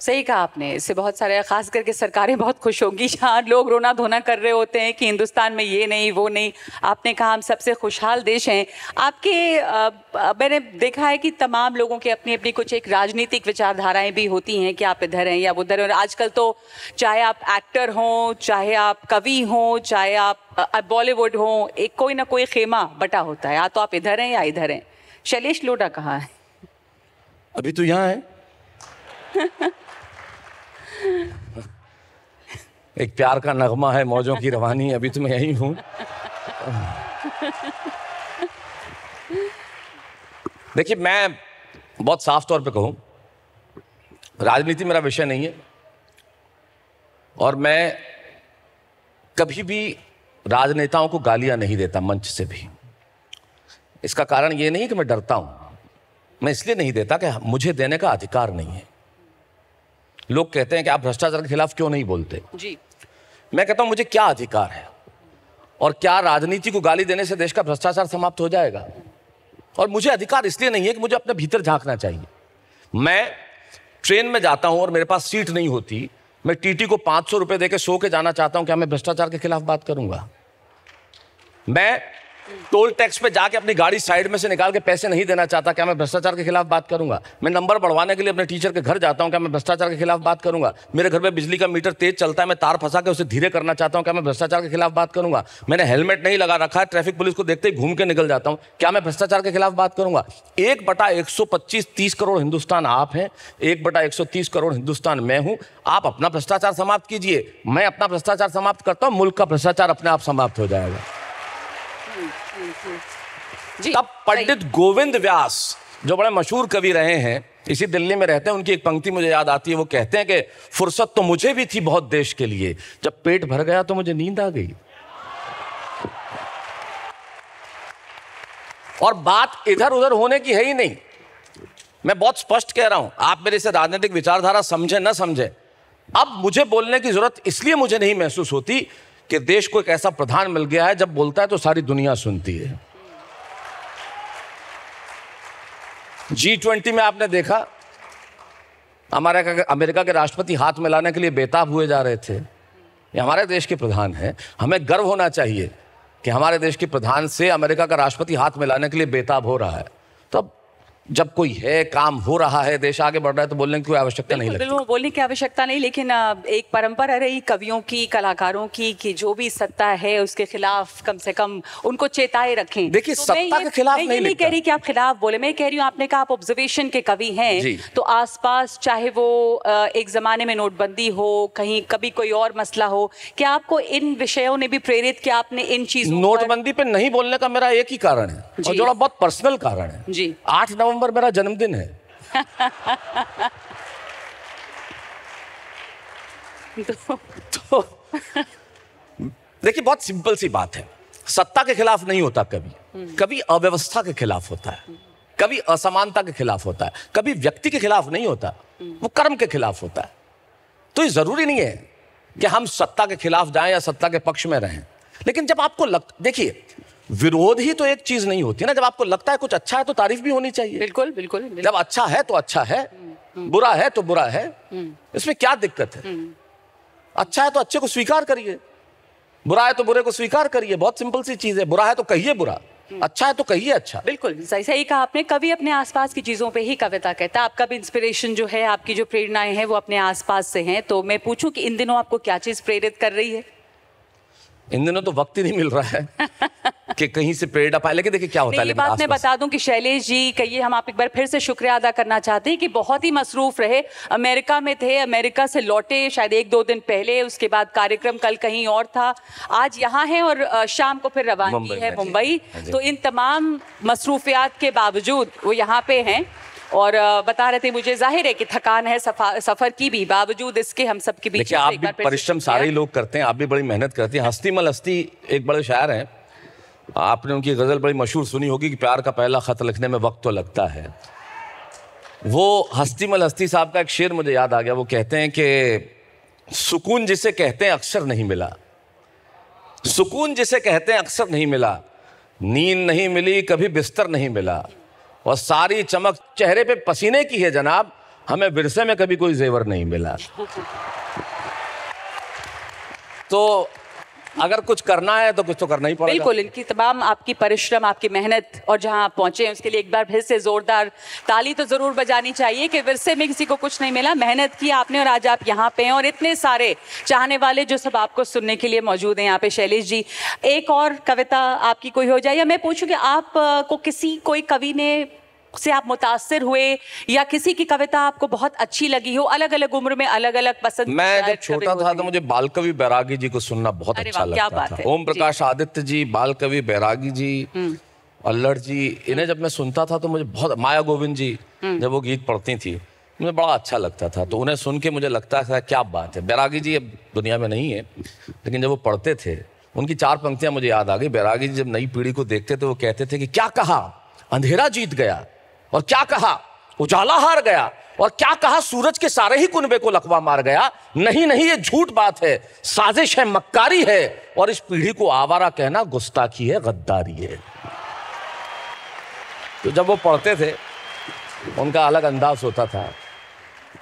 सही कहा आपने इससे बहुत सारे खास करके सरकारें बहुत खुश होंगी जहाँ लोग रोना धोना कर रहे होते हैं कि हिंदुस्तान में ये नहीं वो नहीं आपने कहा हम सबसे खुशहाल देश हैं आपके आ, मैंने देखा है कि तमाम लोगों के अपनी अपनी कुछ एक राजनीतिक विचारधाराएं भी होती हैं कि आप इधर हैं या उधर हैं और आजकल तो चाहे आप एक्टर हों चाहे आप कवि हों चाहे आप बॉलीवुड हों एक कोई ना कोई खेमा बटा होता है या तो आप इधर हैं या इधर हैं शैलेश लोटा कहाँ है अभी तो यहाँ है एक प्यार का नगमा है मौजों की रवानी अभी तो मैं यही हूं देखिए मैं बहुत साफ तौर पे कहूं राजनीति मेरा विषय नहीं है और मैं कभी भी राजनेताओं को गालियां नहीं देता मंच से भी इसका कारण ये नहीं कि मैं डरता हूं मैं इसलिए नहीं देता कि मुझे देने का अधिकार नहीं है लोग कहते हैं कि आप भ्रष्टाचार के खिलाफ क्यों नहीं बोलते जी मैं कहता हूं मुझे क्या अधिकार है और क्या राजनीति को गाली देने से देश का भ्रष्टाचार समाप्त हो जाएगा और मुझे अधिकार इसलिए नहीं है कि मुझे अपने भीतर झांकना चाहिए मैं ट्रेन में जाता हूँ और मेरे पास सीट नहीं होती मैं टीटी को पांच सौ रुपए देकर सो के जाना चाहता हूँ क्या मैं भ्रष्टाचार के खिलाफ बात करूंगा मैं टोल टैक्स पे जाके अपनी गाड़ी साइड में से निकाल के पैसे नहीं देना चाहता क्या मैं भ्रष्टाचार के खिलाफ बात करूंगा मैं नंबर बढ़वाने के लिए अपने टीचर के घर जाता हूँ क्या मैं भ्रष्टाचार के खिलाफ बात करूंगा मेरे घर में बिजली का मीटर तेज चलता है मैं तार फंसा के उसे धीरे करना चाहता हूँ क्या मैं भ्रष्टाचार के खिलाफ बात करूंगा मैंने हेलमेट नहीं लगा रखा है ट्रैफिक पुलिस को देखते ही घूम के निकल जाता हूँ क्या मैं भ्रष्टाचार के खिलाफ बात करूंगा एक बटा एक सौ पच्चीस तीस करोड़ हिंदुस्तान आप हैं एक बटा एक सौ तीस करोड़ हिंदुस्तान मैं हूँ आप अपना भ्रष्टाचार समाप्त कीजिए मैं अपना भ्रष्टाचार समाप्त करता हूँ मुल्क का भ्रष्टाचार अपने आप समाप्त हो जाएगा जी तब पंडित गोविंद व्यास जो बड़े मशहूर कवि रहे हैं इसी दिल्ली में रहते हैं उनकी एक पंक्ति मुझे याद आती है वो कहते हैं कि फुर्सत तो मुझे भी थी बहुत देश के लिए जब पेट भर गया तो मुझे नींद आ गई और बात इधर उधर होने की है ही नहीं मैं बहुत स्पष्ट कह रहा हूं आप मेरे से राजनीतिक विचारधारा समझे ना समझे अब मुझे बोलने की जरूरत इसलिए मुझे नहीं महसूस होती कि देश को एक ऐसा प्रधान मिल गया है जब बोलता है तो सारी दुनिया सुनती है जी ट्वेंटी में आपने देखा हमारे अमेरिका के राष्ट्रपति हाथ मिलाने के लिए बेताब हुए जा रहे थे ये हमारे देश के प्रधान हैं हमें गर्व होना चाहिए कि हमारे देश के प्रधान से अमेरिका का राष्ट्रपति हाथ मिलाने के लिए बेताब हो रहा है तो जब कोई है काम हो रहा है देश आगे बढ़ रहा है तो बोलने की कोई आवश्यकता नहीं लगती बोलने की आवश्यकता नहीं लेकिन एक परंपरा रही कवियों की कलाकारों की कि जो भी सत्ता है उसके खिलाफ कम से कम उनको चेताए रखें देखिए तो सत्ता के खिलाफ नहीं, नहीं कह रही कि आप खिलाफ बोले मैं कह रही हूँ आपने कहा आप ऑब्जर्वेशन के कवि हैं तो आसपास चाहे वो एक जमाने में नोटबंदी हो कहीं कभी कोई और मसला हो क्या आपको इन विषयों ने भी प्रेरित किया आपने इन चीजों नोटबंदी पे नहीं बोलने का मेरा एक ही कारण है और जो बहुत पर्सनल कारण है जी आठ नवम्बर नवंबर मेरा जन्मदिन है तो, तो देखिए बहुत सिंपल सी बात है सत्ता के खिलाफ नहीं होता कभी कभी अव्यवस्था के खिलाफ होता है कभी असमानता के खिलाफ होता है कभी व्यक्ति के खिलाफ नहीं होता वो कर्म के खिलाफ होता है तो ये जरूरी नहीं है कि हम सत्ता के खिलाफ जाएं या सत्ता के पक्ष में रहें लेकिन जब आपको लग देखिए विरोध ही तो एक चीज नहीं होती ना जब आपको लगता है कुछ अच्छा है तो तारीफ भी होनी चाहिए बिल्कुल बिल्कुल, बिल्कुल। जब अच्छा है तो अच्छा है हम्म, हम्म। बुरा है तो बुरा है हम्म। इसमें क्या दिक्कत है अच्छा है तो अच्छे को स्वीकार करिए बुरा है तो बुरे को स्वीकार करिए बहुत सिंपल सी चीज है बुरा है तो कहिए बुरा अच्छा है तो कहिए अच्छा बिल्कुल सही सही कहा आपने कवि अपने आसपास की चीज़ों पे ही कविता कहता है आपका भी इंस्पिरेशन जो है आपकी जो प्रेरणाएं हैं वो अपने आसपास से हैं तो मैं पूछूं कि इन दिनों आपको क्या चीज़ प्रेरित कर रही है इन दिनों तो वक्त ही नहीं मिल रहा है कि कहीं से प्रेरणा पाए लेकिन देखिए क्या होता है बात मैं बता दूं कि शैलेश जी कहिए हम आप एक बार फिर से शुक्रिया अदा करना चाहते हैं कि बहुत ही मसरूफ रहे अमेरिका में थे अमेरिका से लौटे शायद एक दो दिन पहले उसके बाद कार्यक्रम कल कहीं और था आज यहाँ है और शाम को फिर रवानगी है मुंबई हाँ तो इन तमाम मसरूफियात के बावजूद वो यहाँ पे हैं और बता रहे थे मुझे जाहिर है कि थकान है सफर की भी बावजूद इसके हम सब के बीच आप भी परिश्रम सारे लोग करते हैं आप भी बड़ी मेहनत करते हैं हस्ती मल हस्ती एक बड़े शायर हैं आपने उनकी गज़ल बड़ी मशहूर सुनी होगी कि प्यार का पहला ख़त लिखने में वक्त तो लगता है वो हस्ती मल हस्ती साहब का एक शेर मुझे याद आ गया वो कहते हैं कि सुकून जिसे कहते हैं अक्सर नहीं मिला सुकून जिसे कहते हैं अक्सर नहीं मिला नींद नहीं मिली कभी बिस्तर नहीं मिला और सारी चमक चेहरे पे पसीने की है जनाब हमें विरसे में कभी कोई जेवर नहीं मिला तो अगर कुछ करना है तो कुछ तो करना ही पड़ेगा बिल्कुल इनकी तमाम आपकी परिश्रम आपकी मेहनत और जहां आप पहुंचे हैं उसके लिए एक बार फिर से जोरदार ताली तो जरूर बजानी चाहिए कि विरसे में किसी को कुछ नहीं मिला मेहनत की आपने और आज आप यहाँ पे हैं और इतने सारे चाहने वाले जो सब आपको सुनने के लिए मौजूद हैं यहाँ पे शैलेश जी एक और कविता आपकी कोई हो जाए या मैं पूछूँ कि आपको किसी कोई कवि ने से आप मुतासर हुए या किसी की कविता आपको बहुत अच्छी लगी हो अलग अलग उम्र में अलग अलग पसंद मैं जब छोटा था तो मुझे बाल कवि बैरागी जी को सुनना बहुत अच्छा लगता था ओम प्रकाश आदित्य जी बाल कवि बैरागी जी हम्म। अल्लड़ जी हम्म। इन्हें जब मैं सुनता था तो मुझे बहुत माया गोविंद जी हम्म। जब वो गीत पढ़ती थी मुझे बड़ा अच्छा लगता था तो उन्हें सुन के मुझे लगता था क्या बात है बैरागी जी अब दुनिया में नहीं है लेकिन जब वो पढ़ते थे उनकी चार पंक्तियां मुझे याद आ गई बैरागी जी जब नई पीढ़ी को देखते थे वो कहते थे कि क्या कहा अंधेरा जीत गया और क्या कहा उजाला हार गया और क्या कहा सूरज के सारे ही कुनबे को लकवा मार गया नहीं नहीं ये झूठ बात है साजिश है मक्कारी है और इस पीढ़ी को आवारा कहना गुस्ताखी है गद्दारी है तो जब वो पढ़ते थे उनका अलग अंदाज होता था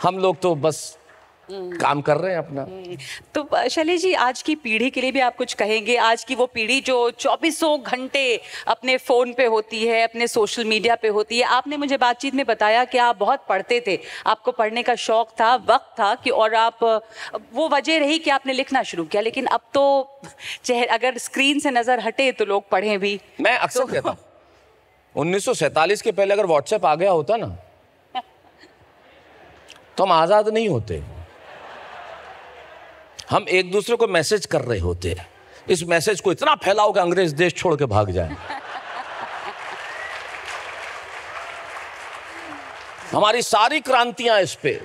हम लोग तो बस काम कर रहे हैं अपना हम्म। तो शैले जी आज की पीढ़ी के लिए भी आप कुछ कहेंगे आज की वो पीढ़ी जो चौबीसों घंटे अपने फ़ोन पे होती है अपने सोशल मीडिया पे होती है आपने मुझे बातचीत में बताया कि आप बहुत पढ़ते थे आपको पढ़ने का शौक था वक्त था कि और आप वो वजह रही कि आपने लिखना शुरू किया लेकिन अब तो चेहरे अगर स्क्रीन से नज़र हटे तो लोग पढ़े भी मैं अक्सर तो, कहता उन्नीस के पहले अगर व्हाट्सएप आ गया होता ना तो हम आज़ाद नहीं होते हम एक दूसरे को मैसेज कर रहे होते हैं इस मैसेज को इतना फैलाओ कि अंग्रेज देश छोड़ के भाग जाए हमारी सारी क्रांतियां इस पे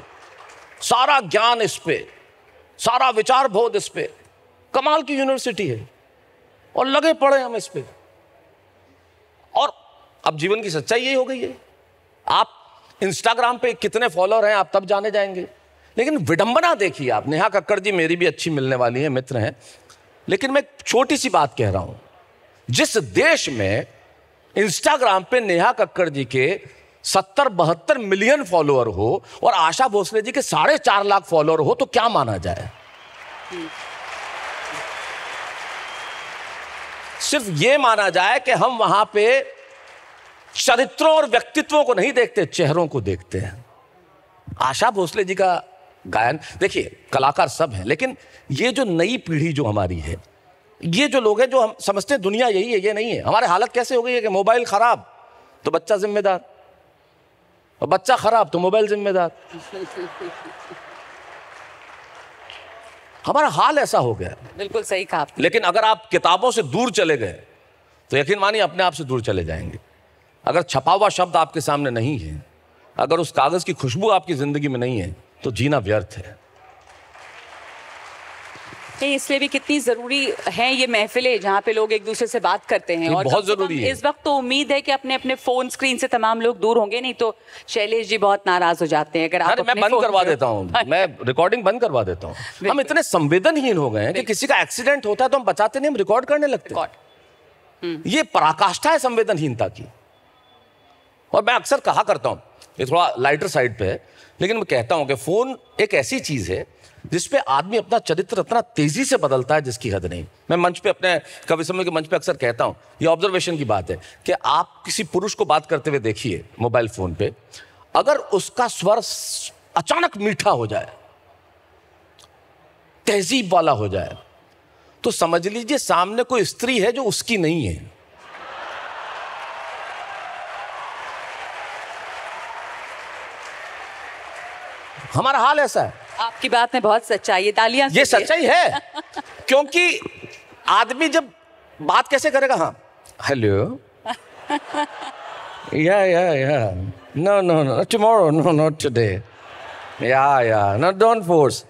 सारा ज्ञान इस पे सारा विचार बोध इस पे कमाल की यूनिवर्सिटी है और लगे पड़े हम इस पे और अब जीवन की सच्चाई यही हो गई है आप इंस्टाग्राम पे कितने फॉलोअर हैं आप तब जाने जाएंगे लेकिन विडंबना देखिए आप नेहा कक्कड़ जी मेरी भी अच्छी मिलने वाली है मित्र हैं लेकिन मैं छोटी सी बात कह रहा हूं जिस देश में इंस्टाग्राम पे नेहा कक्कड़ जी के सत्तर बहत्तर मिलियन फॉलोअर हो और आशा भोसले जी के साढ़े चार लाख फॉलोअर हो तो क्या माना जाए सिर्फ ये माना जाए कि हम वहां पे चरित्रों और व्यक्तित्वों को नहीं देखते चेहरों को देखते हैं आशा भोसले जी का गायन देखिए कलाकार सब हैं लेकिन ये जो नई पीढ़ी जो हमारी है ये जो लोग हैं जो हम समझते हैं दुनिया यही है ये नहीं है हमारे हालत कैसे हो गई है कि मोबाइल ख़राब तो बच्चा जिम्मेदार और बच्चा ख़राब तो मोबाइल जिम्मेदार हमारा हाल ऐसा हो गया बिल्कुल सही कहा लेकिन अगर आप किताबों से दूर चले गए तो यकीन मानिए अपने आप से दूर चले जाएंगे अगर छपा हुआ शब्द आपके सामने नहीं है अगर उस कागज़ की खुशबू आपकी ज़िंदगी में नहीं है तो जीना व्यर्थ है इसलिए भी कितनी जरूरी है ये महफिलें जहाँ पे लोग एक दूसरे से बात करते हैं और बहुत जरूरी है इस वक्त तो उम्मीद है कि अपने अपने फोन स्क्रीन से तमाम लोग दूर होंगे नहीं तो शैलेश जी बहुत नाराज हो जाते हैं अगर आप मैं बंद करवा देता हूँ मैं रिकॉर्डिंग बंद करवा देता हूँ हम इतने संवेदनहीन हो गए हैं कि किसी का एक्सीडेंट होता है तो हम बचाते नहीं हम रिकॉर्ड करने लगते हम्म। ये पराकाष्ठा है संवेदनहीनता की और मैं अक्सर कहा करता हूँ ये थोड़ा लाइटर साइड पे है लेकिन मैं कहता हूं कि फ़ोन एक ऐसी चीज़ है जिसपे आदमी अपना चरित्र इतना तेजी से बदलता है जिसकी हद नहीं मैं मंच पे अपने कवि समय के मंच पे अक्सर कहता हूँ ये ऑब्जर्वेशन की बात है कि आप किसी पुरुष को बात करते हुए देखिए मोबाइल फ़ोन पे अगर उसका स्वर अचानक मीठा हो जाए तहजीब वाला हो जाए तो समझ लीजिए सामने कोई स्त्री है जो उसकी नहीं है हमारा हाल ऐसा है आपकी बात में बहुत सच्चाई है तालियां ये सच्चाई है क्योंकि आदमी जब बात कैसे करेगा हाँ hello ya ya ya no no no tomorrow no not today ya ya no don't force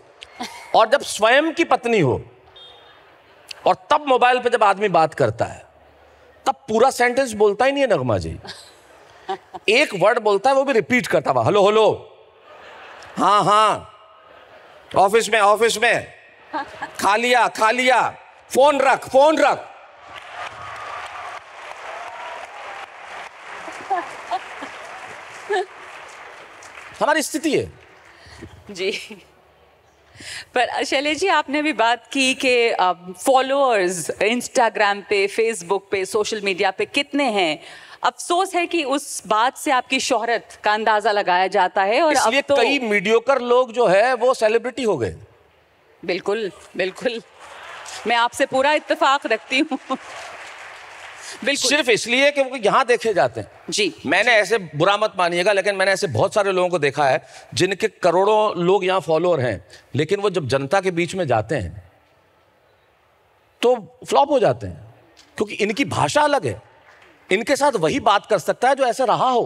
और जब स्वयं की पत्नी हो और तब मोबाइल पे जब आदमी बात करता है तब पूरा सेंटेंस बोलता ही नहीं है नगमा जी एक वर्ड बोलता है वो भी रिपीट करता हुआ हेलो हेलो हाँ हाँ ऑफिस में ऑफिस में खा लिया खा लिया फोन रख फोन रख हमारी स्थिति है जी पर शैले जी आपने भी बात की कि फॉलोअर्स इंस्टाग्राम पे फेसबुक पे सोशल मीडिया पे कितने हैं अफसोस है कि उस बात से आपकी शोहरत का अंदाजा लगाया जाता है और अब तो... कई मीडियोकर लोग जो है वो सेलिब्रिटी हो गए बिल्कुल बिल्कुल मैं आपसे पूरा इत्तेफाक रखती हूँ बिल्कुल सिर्फ इसलिए कि वो यहाँ देखे जाते हैं जी मैंने ऐसे बुरा मत मानिएगा लेकिन मैंने ऐसे बहुत सारे लोगों को देखा है जिनके करोड़ों लोग यहाँ फॉलोअर हैं लेकिन वो जब जनता के बीच में जाते हैं तो फ्लॉप हो जाते हैं क्योंकि इनकी भाषा अलग है इनके साथ वही बात कर सकता है जो ऐसा रहा हो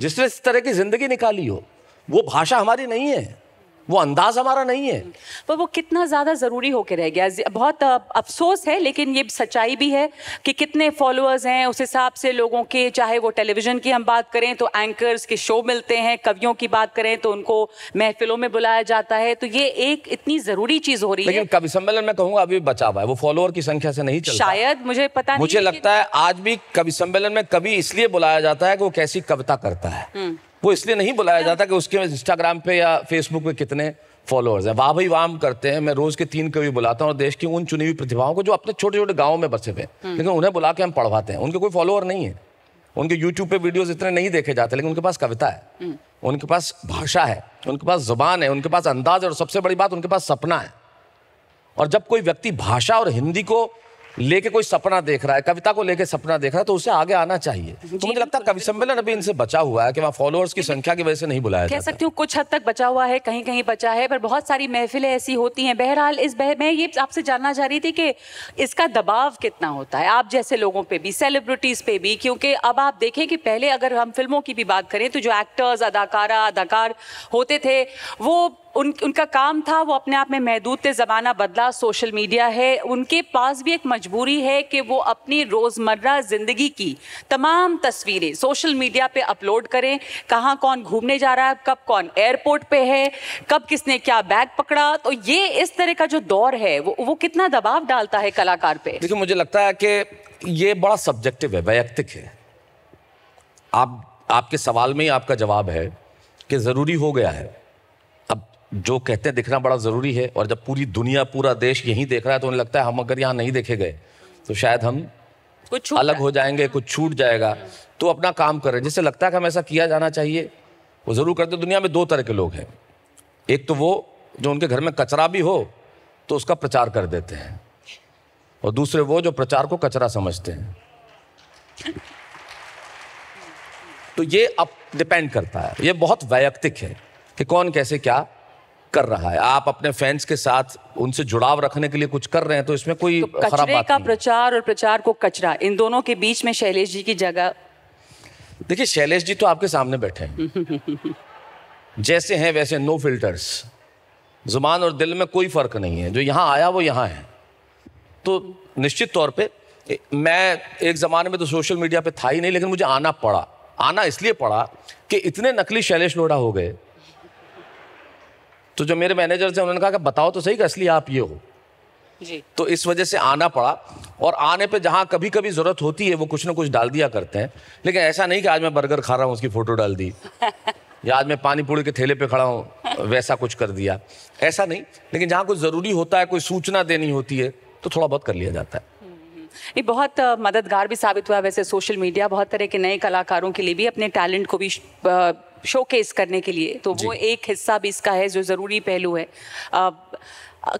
जिसने इस तरह की ज़िंदगी निकाली हो वो भाषा हमारी नहीं है वो अंदाज हमारा नहीं है पर वो कितना ज़्यादा ज़रूरी होकर रह गया बहुत अफसोस है लेकिन ये सच्चाई भी है कि कितने फॉलोअर्स हैं उस हिसाब से लोगों के चाहे वो टेलीविज़न की हम बात करें तो एंकर्स के शो मिलते हैं कवियों की बात करें तो उनको महफिलों में बुलाया जाता है तो ये एक इतनी ज़रूरी चीज़ हो रही लेकिन है कवि सम्मेलन में कहूंगा अभी बचा हुआ है वो फॉलोअर की संख्या से नहीं शायद मुझे पता मुझे लगता है आज भी कवि सम्मेलन में कवि इसलिए बुलाया जाता है कि वो कैसी कविता करता है हम्म। वो इसलिए नहीं बुलाया जाता कि उसके इंस्टाग्राम पे या फेसबुक पे कितने फॉलोअर्स हैं वाह भाई वाम करते हैं मैं रोज़ के तीन कवि बुलाता हूँ और देश की उन चुनी हुई प्रतिभाओं को जो अपने छोटे छोटे गाँव में बसे हुए hmm. लेकिन उन्हें बुला के हम पढ़वाते हैं उनके कोई फॉलोअर नहीं है उनके यूट्यूब पे वीडियोज इतने नहीं देखे जाते लेकिन उनके पास कविता है hmm. उनके पास भाषा है उनके पास जुबान है उनके पास अंदाज है और सबसे बड़ी बात उनके पास सपना है और जब कोई व्यक्ति भाषा और हिंदी को लेके कोई सपना देख रहा है कविता को लेके सपना देख रहा है तो उसे आगे आना चाहिए तो मुझे लगता है कवि सम्मेलन अभी इनसे बचा हुआ है कि वहाँ फॉलोअर्स की संख्या की वजह से नहीं बुलाया कह सकती हूँ कुछ हद तक बचा हुआ है कहीं कहीं बचा है पर बहुत सारी महफिलें ऐसी होती हैं बहरहाल इस बह मैं ये आपसे जानना चाह रही थी कि इसका दबाव कितना होता है आप जैसे लोगों पर भी सेलिब्रिटीज़ पे भी क्योंकि अब आप देखें कि पहले अगर हम फिल्मों की भी बात करें तो जो एक्टर्स अदाकारा अदाकार होते थे वो उन उनका काम था वो अपने आप में महदूद थे ज़माना बदला सोशल मीडिया है उनके पास भी एक मजबूरी है कि वो अपनी रोज़मर्रा ज़िंदगी की तमाम तस्वीरें सोशल मीडिया पे अपलोड करें कहाँ कौन घूमने जा रहा है कब कौन एयरपोर्ट पे है कब किसने क्या बैग पकड़ा तो ये इस तरह का जो दौर है वो वो कितना दबाव डालता है कलाकार पे देखिए मुझे लगता है कि ये बड़ा सब्जेक्टिव है वैयक्तिक है आप आपके सवाल में ही आपका जवाब है कि ज़रूरी हो गया है जो कहते हैं दिखना बड़ा ज़रूरी है और जब पूरी दुनिया पूरा देश यहीं देख रहा है तो उन्हें लगता है हम अगर यहाँ नहीं देखे गए तो शायद हम कुछ अलग हो जाएंगे कुछ छूट जाएगा तो अपना काम कर रहे हैं जिससे लगता है कि हम ऐसा किया जाना चाहिए वो ज़रूर करते दुनिया में दो तरह के लोग हैं एक तो वो जो उनके घर में कचरा भी हो तो उसका प्रचार कर देते हैं और दूसरे वो जो प्रचार को कचरा समझते हैं तो ये अब डिपेंड करता है ये बहुत वैयक्तिक है कि कौन कैसे क्या कर रहा है आप अपने फैंस के साथ उनसे जुड़ाव रखने के लिए कुछ कर रहे हैं तो इसमें कोई तो खराब बात का प्रचार और प्रचार को कचरा इन दोनों के बीच में शैलेश जी की जगह देखिए शैलेश जी तो आपके सामने बैठे हैं जैसे हैं वैसे नो फिल्टर्स जुबान और दिल में कोई फर्क नहीं है जो यहाँ आया वो यहाँ है तो निश्चित तौर पे मैं एक ज़माने में तो सोशल मीडिया पे था ही नहीं लेकिन मुझे आना पड़ा आना इसलिए पड़ा कि इतने नकली शैलेश लोढ़ा हो गए तो जो मेरे मैनेजर थे उन्होंने कहा कि बताओ तो सही कि असली आप ये हो जी तो इस वजह से आना पड़ा और आने पे जहाँ कभी कभी ज़रूरत होती है वो कुछ ना कुछ डाल दिया करते हैं लेकिन ऐसा नहीं कि आज मैं बर्गर खा रहा हूँ उसकी फ़ोटो डाल दी या आज मैं पानी पूरी के थैले पे खड़ा हूँ वैसा कुछ कर दिया ऐसा नहीं लेकिन जहाँ कुछ ज़रूरी होता है कोई सूचना देनी होती है तो थोड़ा बहुत कर लिया जाता है हम्म, हम्म, हम्म। ये बहुत मददगार भी साबित हुआ वैसे सोशल मीडिया बहुत तरह के नए कलाकारों के लिए भी अपने टैलेंट को भी शोकेस करने के लिए तो वो एक हिस्सा भी इसका है जो ज़रूरी पहलू है आ,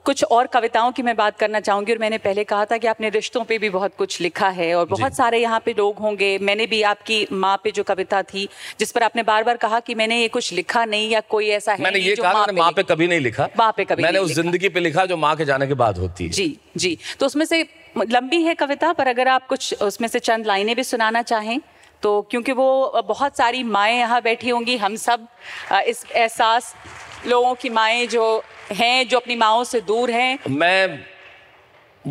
कुछ और कविताओं की मैं बात करना चाहूँगी और मैंने पहले कहा था कि आपने रिश्तों पे भी बहुत कुछ लिखा है और बहुत सारे यहाँ पे लोग होंगे मैंने भी आपकी माँ पे जो कविता थी जिस पर आपने बार बार कहा कि मैंने ये कुछ लिखा नहीं या कोई ऐसा है मैंने ये जो माँ पे, माँ पे कभी नहीं लिखा माँ पे कभी मैंने उस जिंदगी पे लिखा जो माँ के जाने के बाद होती है जी जी तो उसमें से लंबी है कविता पर अगर आप कुछ उसमें से चंद लाइनें भी सुनाना चाहें तो क्योंकि वो बहुत सारी माएँ यहाँ बैठी होंगी हम सब इस एहसास लोगों की माएँ जो हैं जो अपनी माओं से दूर हैं मैं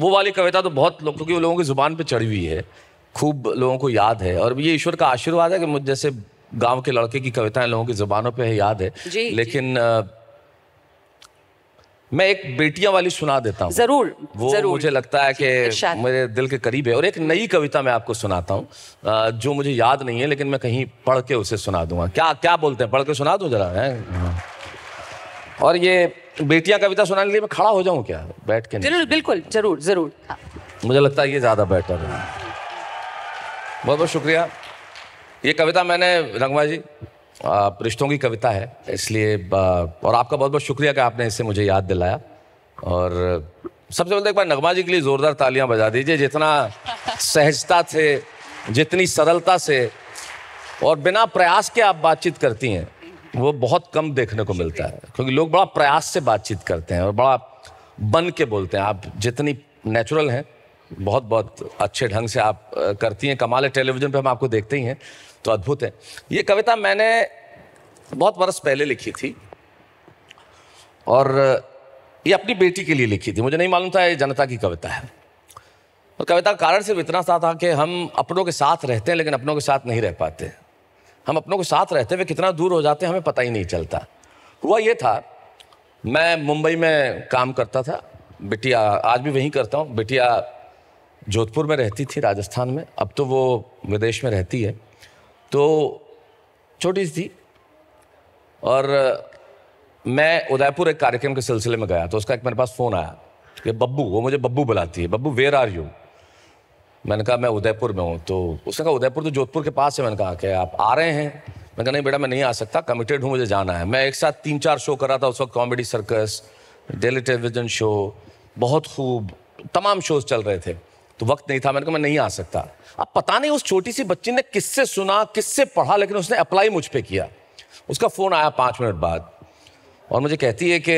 वो वाली कविता तो बहुत लोग क्योंकि वो लोगों की ज़ुबान पे चढ़ी हुई है खूब लोगों को याद है और ये ईश्वर का आशीर्वाद है कि मुझ जैसे गांव के लड़के की कविताएं लोगों की ज़ुबानों पे है याद है जी, लेकिन जी. मैं एक बेटियां वाली सुना देता हूँ जरूर वो जरूर, मुझे लगता है कि मेरे दिल के करीब है और एक नई कविता मैं आपको सुनाता हूँ जो मुझे याद नहीं है लेकिन मैं कहीं पढ़ के उसे सुना दूंगा क्या क्या बोलते हैं पढ़ के सुना दू जरा है और ये बेटियां कविता सुनाने के लिए मैं खड़ा हो जाऊँ क्या बैठ के जरूर बिल्कुल जरूर जरूर मुझे लगता है ये ज़्यादा बेटर है बहुत बहुत शुक्रिया ये कविता मैंने रंगवा जी रिश्तों की कविता है इसलिए और आपका बहुत बहुत शुक्रिया कि आपने इससे मुझे याद दिलाया और सबसे पहले एक बार नगमा जी के लिए ज़ोरदार तालियां बजा दीजिए जितना सहजता से जितनी सरलता से और बिना प्रयास के आप बातचीत करती हैं वो बहुत कम देखने को मिलता है क्योंकि लोग बड़ा प्रयास से बातचीत करते हैं और बड़ा बन के बोलते हैं आप जितनी नेचुरल हैं बहुत बहुत अच्छे ढंग से आप करती हैं कमाल है टेलीविज़न पे हम आपको देखते ही हैं तो अद्भुत है ये कविता मैंने बहुत बरस पहले लिखी थी और ये अपनी बेटी के लिए लिखी थी मुझे नहीं मालूम था ये जनता की कविता है और कविता का कारण सिर्फ इतना सा था कि हम अपनों के साथ रहते हैं लेकिन अपनों के साथ नहीं रह पाते हम अपनों के साथ रहते हुए कितना दूर हो जाते हैं हमें पता ही नहीं चलता हुआ ये था मैं मुंबई में काम करता था बिटिया आज भी वहीं करता हूँ बिटिया जोधपुर में रहती थी राजस्थान में अब तो वो विदेश में रहती है तो छोटी सी थी और मैं उदयपुर एक कार्यक्रम के सिलसिले में गया तो उसका एक मेरे पास फ़ोन आया कि बब्बू वो मुझे बब्बू बुलाती है बब्बू वेर आर यू मैंने कहा मैं उदयपुर में हूँ तो उसने कहा उदयपुर तो जोधपुर के पास है मैंने कहा कि आप आ रहे हैं मैंने कहा नहीं बेटा मैं नहीं आ सकता कमिटेड हूँ मुझे जाना है मैं एक साथ तीन चार शो कर रहा था उस वक्त comedy circus daily television show बहुत खूब तमाम शोज चल रहे थे तो वक्त नहीं था मैंने कहा मैं नहीं आ सकता अब पता नहीं उस छोटी सी बच्ची ने किससे सुना किससे पढ़ा लेकिन उसने अप्लाई मुझ पर किया उसका फ़ोन आया पाँच मिनट बाद और मुझे कहती है कि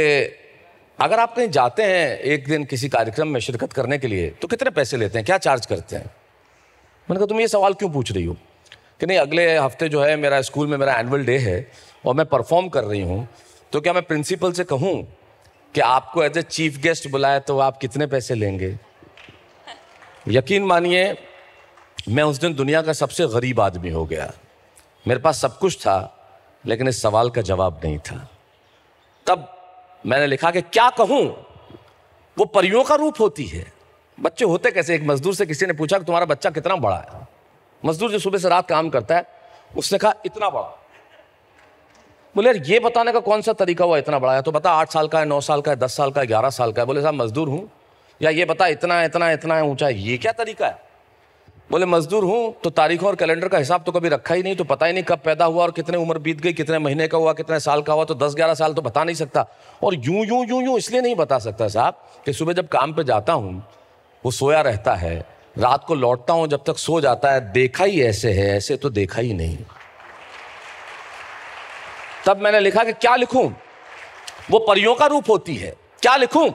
अगर आप कहीं जाते हैं एक दिन किसी कार्यक्रम में शिरकत करने के लिए तो कितने पैसे लेते हैं क्या चार्ज करते हैं मैंने कहा तुम ये सवाल क्यों पूछ रही हो कि नहीं अगले हफ्ते जो है मेरा स्कूल में मेरा एनुअल डे है और मैं परफॉर्म कर रही हूँ तो क्या मैं प्रिंसिपल से कहूँ कि आपको एज ए चीफ गेस्ट बुलाए तो आप कितने पैसे लेंगे यकीन मानिए मैं उस दिन दुनिया का सबसे गरीब आदमी हो गया मेरे पास सब कुछ था लेकिन इस सवाल का जवाब नहीं था तब मैंने लिखा कि क्या कहूं वो परियों का रूप होती है बच्चे होते कैसे एक मजदूर से किसी ने पूछा कि तुम्हारा बच्चा कितना बड़ा है मजदूर जो सुबह से रात काम करता है उसने कहा इतना बड़ा बोले यार ये बताने का कौन सा तरीका हुआ इतना बड़ा है तो बता आठ साल का है नौ साल का है दस साल का है ग्यारह साल का है बोले साहब मजदूर हूँ या ये बता इतना इतना इतना ऊंचा ये क्या तरीका है बोले मजदूर हूँ तो तारीखों और कैलेंडर का हिसाब तो कभी रखा ही नहीं तो पता ही नहीं कब पैदा हुआ और कितने उम्र बीत गई कितने महीने का हुआ कितने साल का हुआ तो दस ग्यारह साल तो बता नहीं सकता और यूं यूं यूं यूं इसलिए नहीं बता सकता साहब कि सुबह जब काम पे जाता हूँ वो सोया रहता है रात को लौटता हूँ जब तक सो जाता है देखा ही ऐसे है ऐसे तो देखा ही नहीं तब मैंने लिखा कि क्या लिखूं वो परियों का रूप होती है क्या लिखूं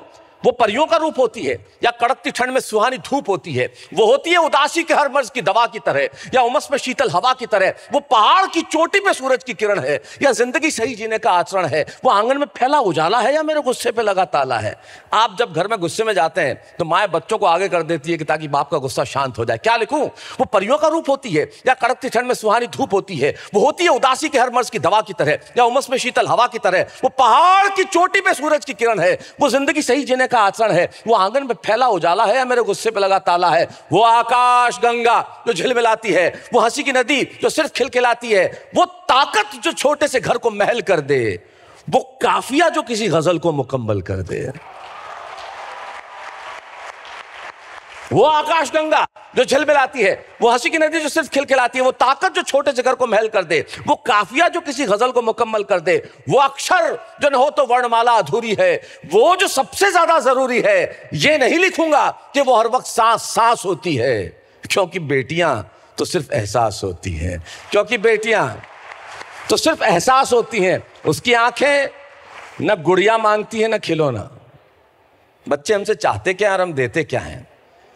वो परियों का रूप होती है या कड़कती ठंड में सुहानी धूप होती है वो होती है उदासी के हर मर्ज की दवा की तरह या उमस में शीतल हवा की तरह वो पहाड़ की चोटी पे सूरज की किरण है या जिंदगी सही जीने का आचरण है वो आंगन में फैला उजाला है या मेरे गुस्से पे लगा ताला है आप जब घर में गुस्से में जाते हैं तो माए बच्चों को आगे कर देती है कि ताकि बाप का गुस्सा शांत हो जाए क्या लिखूं वो परियों का रूप होती है या कड़कती ठंड में सुहानी धूप होती है वो होती है उदासी के हर मर्ज की दवा की तरह या उमस में शीतल हवा की तरह वो पहाड़ की चोटी पे सूरज की किरण है वो जिंदगी सही जीने का आचरण है वो आंगन में फैला उजाला है या मेरे गुस्से पे लगा ताला है वो आकाश गंगा जो झिलमिलाती है वो हंसी की नदी जो सिर्फ खिलखिलाती है वो ताकत जो छोटे से घर को महल कर दे वो काफिया जो किसी गजल को मुकम्मल कर दे वो आकाश गंगा जो झिलमिलाती है वो हंसी की नदी जो सिर्फ खिलखिलाती है वो ताकत जो छोटे से घर को महल कर दे वो काफिया जो किसी गजल को मुकम्मल कर दे वो अक्षर जो न हो तो वर्णमाला अधूरी है वो जो सबसे ज्यादा जरूरी है ये नहीं लिखूंगा कि वो हर वक्त सांस सांस होती है क्योंकि बेटियां तो सिर्फ एहसास होती हैं क्योंकि बेटियां तो सिर्फ एहसास होती हैं उसकी आंखें न गुड़िया मांगती है न खिलौना बच्चे हमसे चाहते क्या और हम देते क्या हैं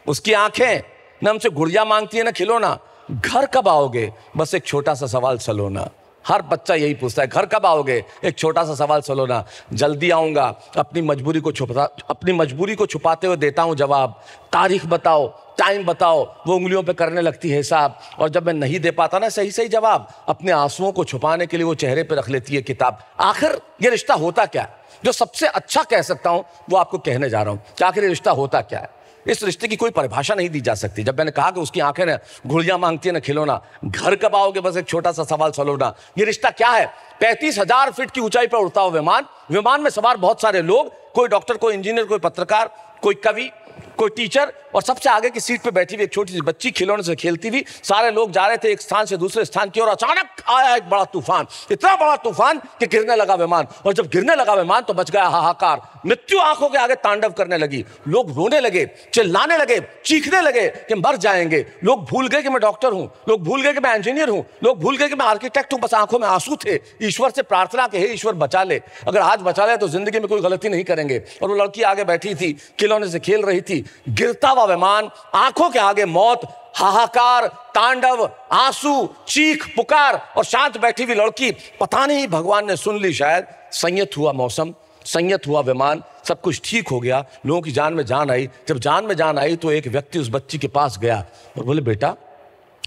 उसकी आंखें ना हमसे गुड़िया मांगती है ना खिलौना घर कब आओगे बस एक छोटा सा सवाल सलोना हर बच्चा यही पूछता है घर कब आओगे एक छोटा सा सवाल सलोना जल्दी आऊँगा अपनी मजबूरी को छुपा अपनी मजबूरी को छुपाते हुए देता हूँ जवाब तारीख बताओ टाइम बताओ वो उंगलियों पे करने लगती है हिसाब और जब मैं नहीं दे पाता ना सही सही जवाब अपने आंसुओं को छुपाने के लिए वो चेहरे पे रख लेती है किताब आखिर ये रिश्ता होता क्या जो सबसे अच्छा कह सकता हूँ वो आपको कहने जा रहा हूँ कि आखिर ये रिश्ता होता क्या है इस रिश्ते की कोई परिभाषा नहीं दी जा सकती जब मैंने कहा कि उसकी आंखें ना घुड़िया मांगती है ना खिलौना घर कब आओगे बस एक छोटा सा सवाल सलोना ये रिश्ता क्या है पैंतीस हजार फीट की ऊंचाई पर उड़ता हुआ विमान विमान में सवार बहुत सारे लोग कोई डॉक्टर कोई इंजीनियर कोई पत्रकार कोई कवि कोई टीचर और सबसे आगे की सीट पे बैठी हुई एक छोटी सी बच्ची खिलौने से खेलती हुई सारे लोग जा रहे थे एक स्थान से दूसरे स्थान की ओर अचानक आया एक बड़ा तूफान इतना बड़ा तूफान कि गिरने लगा विमान और जब गिरने लगा विमान तो बच गया हाहाकार मृत्यु आंखों के आगे तांडव करने लगी लोग रोने लगे चिल्लाने लगे चीखने लगे कि मर जाएंगे लोग भूल गए कि मैं डॉक्टर हूं लोग भूल गए कि मैं इंजीनियर हूं लोग भूल गए कि मैं आर्किटेक्ट हूं बस आंखों में आंसू थे ईश्वर से प्रार्थना के हे ईश्वर बचा ले अगर आज बचा ले तो जिंदगी में कोई गलती नहीं करेंगे और वो लड़की आगे बैठी थी खिलौने से खेल रही थी गिरता हुआ और आंखों के आगे मौत हाहाकार तांडव आंसू चीख पुकार और शांत बैठी हुई लड़की पता नहीं भगवान ने सुन ली शायद संयत हुआ मौसम संयत हुआ विमान सब कुछ ठीक हो गया लोगों की जान में जान आई जब जान में जान आई तो एक व्यक्ति उस बच्ची के पास गया और बोले बेटा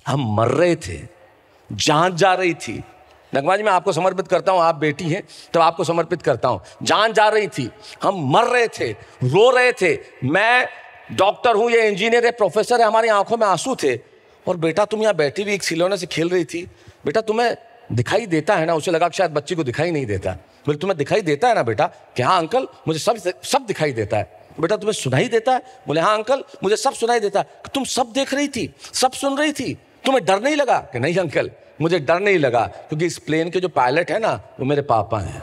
हम मर रहे थे जान जा रही थी नगमा जी मैं आपको समर्पित करता हूँ आप बेटी हैं तो आपको समर्पित करता हूँ जान जा रही थी हम मर रहे थे रो रहे थे मैं डॉक्टर हूँ ये इंजीनियर है प्रोफेसर है हमारी आंखों में आंसू थे और बेटा तुम यहाँ बैठी हुई एक खिलौने से खेल रही थी बेटा तुम्हें दिखाई देता है ना उसे लगा कि शायद बच्ची को दिखाई नहीं देता बोले तुम्हें दिखाई देता है ना बेटा कि हाँ अंकल मुझे सब सब दिखाई देता है बेटा तुम्हें सुनाई देता है बोले हाँ अंकल मुझे सब सुनाई देता है तुम सब देख रही थी सब सुन रही थी तुम्हें डर नहीं लगा कि नहीं अंकल मुझे डर नहीं लगा क्योंकि इस प्लेन के जो पायलट है ना वो मेरे पापा हैं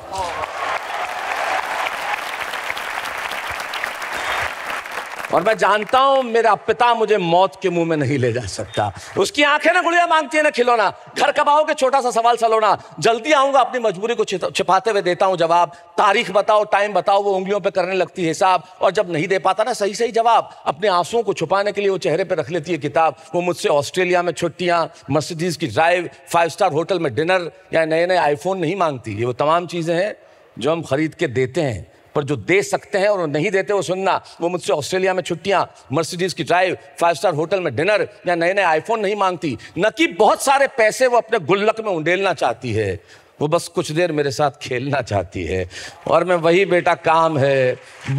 और मैं जानता हूं मेरा पिता मुझे मौत के मुंह में नहीं ले जा सकता उसकी आंखें ना गुड़िया मांगती है ना खिलौना घर कब आओगे छोटा सा सवाल सलोना जल्दी आऊंगा अपनी मजबूरी को छिपाते हुए देता हूं जवाब तारीख बताओ टाइम बताओ वो उंगलियों पर करने लगती है हिसाब और जब नहीं दे पाता ना सही सही जवाब अपने आंसुओं को छुपाने के लिए वो चेहरे पर रख लेती है किताब वो मुझसे ऑस्ट्रेलिया में छुट्टियां मर्सिडीज की ड्राइव फाइव स्टार होटल में डिनर या नए नए आईफोन नहीं मांगती ये वो तमाम चीज़ें हैं जो हम खरीद के देते हैं पर जो दे सकते हैं और नहीं देते वो सुनना वो मुझसे ऑस्ट्रेलिया में छुट्टियां मर्सिडीज की ड्राइव फाइव स्टार होटल में डिनर या नए नए आईफोन नहीं मांगती न कि बहुत सारे पैसे वो अपने गुल्लक में उंडेलना चाहती है वो बस कुछ देर मेरे साथ खेलना चाहती है और मैं वही बेटा काम है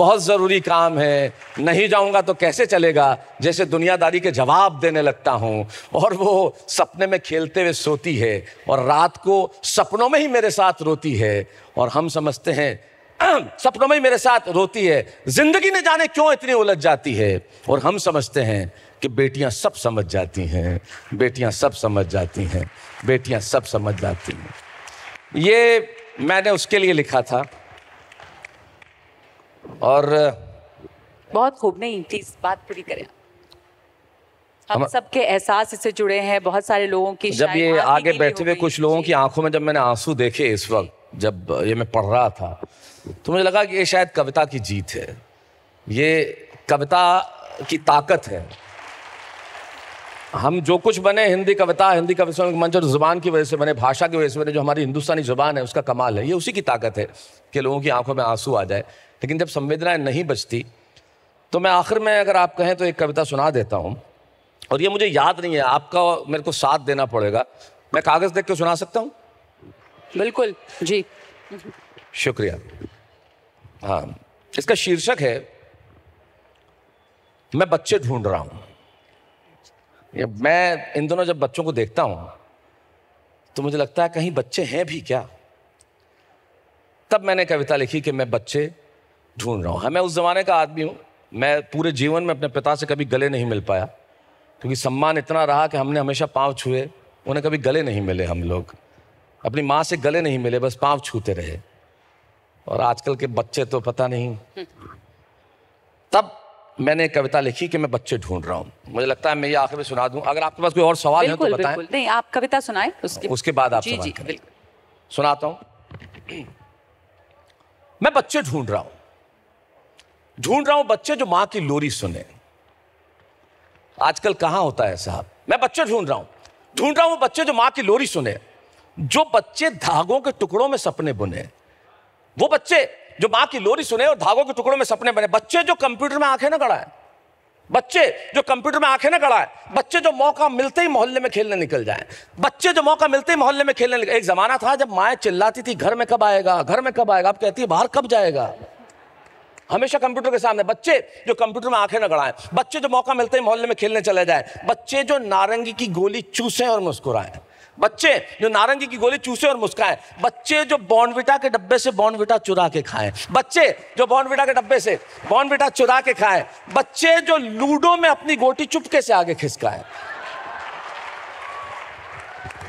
बहुत ज़रूरी काम है नहीं जाऊंगा तो कैसे चलेगा जैसे दुनियादारी के जवाब देने लगता हूँ और वो सपने में खेलते हुए सोती है और रात को सपनों में ही मेरे साथ रोती है और हम समझते हैं सपनों में मेरे साथ रोती है जिंदगी ने जाने क्यों इतनी उलझ जाती है और हम समझते हैं कि बेटियां सब समझ जाती हैं बेटियां सब समझ जाती हैं बेटियां सब समझ जाती हैं ये मैंने उसके लिए लिखा था और बहुत खूब नहीं प्लीज बात पूरी करें हम सबके एहसास इससे जुड़े हैं बहुत सारे लोगों की जब ये आगे बैठे हुए कुछ लोगों की आंखों में जब मैंने आंसू देखे इस वक्त जब ये मैं पढ़ रहा था तो मुझे लगा कि ये शायद कविता की जीत है ये कविता की ताकत है हम जो कुछ बने हिंदी कविता हिंदी कविता मंच और जुबान की वजह से बने भाषा की वजह से बने जो हमारी हिंदुस्तानी जुबान है उसका कमाल है ये उसी की ताकत है कि लोगों की आंखों में आंसू आ जाए लेकिन जब संवेदनाएं नहीं बचती तो मैं आखिर में अगर आप कहें तो एक कविता सुना देता हूँ और ये मुझे याद नहीं है आपका मेरे को साथ देना पड़ेगा मैं कागज़ देख के सुना सकता हूँ बिल्कुल जी शुक्रिया हाँ इसका शीर्षक है मैं बच्चे ढूंढ रहा हूँ मैं इन दोनों जब बच्चों को देखता हूँ तो मुझे लगता है कहीं बच्चे हैं भी क्या तब मैंने कविता लिखी कि मैं बच्चे ढूंढ रहा हाँ, मैं उस ज़माने का आदमी हूँ मैं पूरे जीवन में अपने पिता से कभी गले नहीं मिल पाया क्योंकि सम्मान इतना रहा कि हमने हमेशा पाँव छुए उन्हें कभी गले नहीं मिले हम लोग अपनी माँ से गले नहीं मिले बस पाँव छूते रहे और आजकल के बच्चे तो पता नहीं तब मैंने कविता लिखी कि मैं बच्चे ढूंढ रहा हूँ मुझे लगता है मैं ये आखिर में सुना दूं अगर आपके पास कोई और सवाल है तो बताएं नहीं आप कविता सुनाएं उसके, उसके बाद आप जी, जी, सुनाता हूँ मैं बच्चे ढूंढ रहा हूं ढूंढ रहा हूं बच्चे जो माँ की लोरी सुने आजकल कहां होता है साहब मैं बच्चे ढूंढ रहा हूं ढूंढ रहा हूं बच्चे जो माँ की लोरी सुने जो बच्चे धागों के टुकड़ों में सपने बुने वो बच्चे जो माँ की लोरी सुने और धागों के टुकड़ों में सपने बने बच्चे जो कंप्यूटर में आंखें ना गड़ा है बच्चे जो कंप्यूटर में आंखें ना गड़ा है बच्चे जो मौका मिलते ही मोहल्ले में खेलने निकल जाए बच्चे जो मौका मिलते ही मोहल्ले में खेलने एक जमाना था जब माएँ चिल्लाती थी घर में कब आएगा घर में कब आएगा आप कहती है बाहर कब जाएगा हमेशा कंप्यूटर के सामने बच्चे जो कंप्यूटर में आंखें न गड़ाएं बच्चे जो मौका मिलते ही मोहल्ले में खेलने चले जाए बच्चे जो नारंगी की गोली चूसें और मुस्कुराएं बच्चे जो नारंगी की गोली चूसे और मुस्काए बच्चे जो बॉन्डविटा के डब्बे से बॉन्डविटा चुरा के खाएं बच्चे जो बॉन्डविटा के डब्बे से बॉन्डविटा चुरा के खाएं बच्चे जो लूडो में अपनी गोटी चुपके से आगे खिसकाए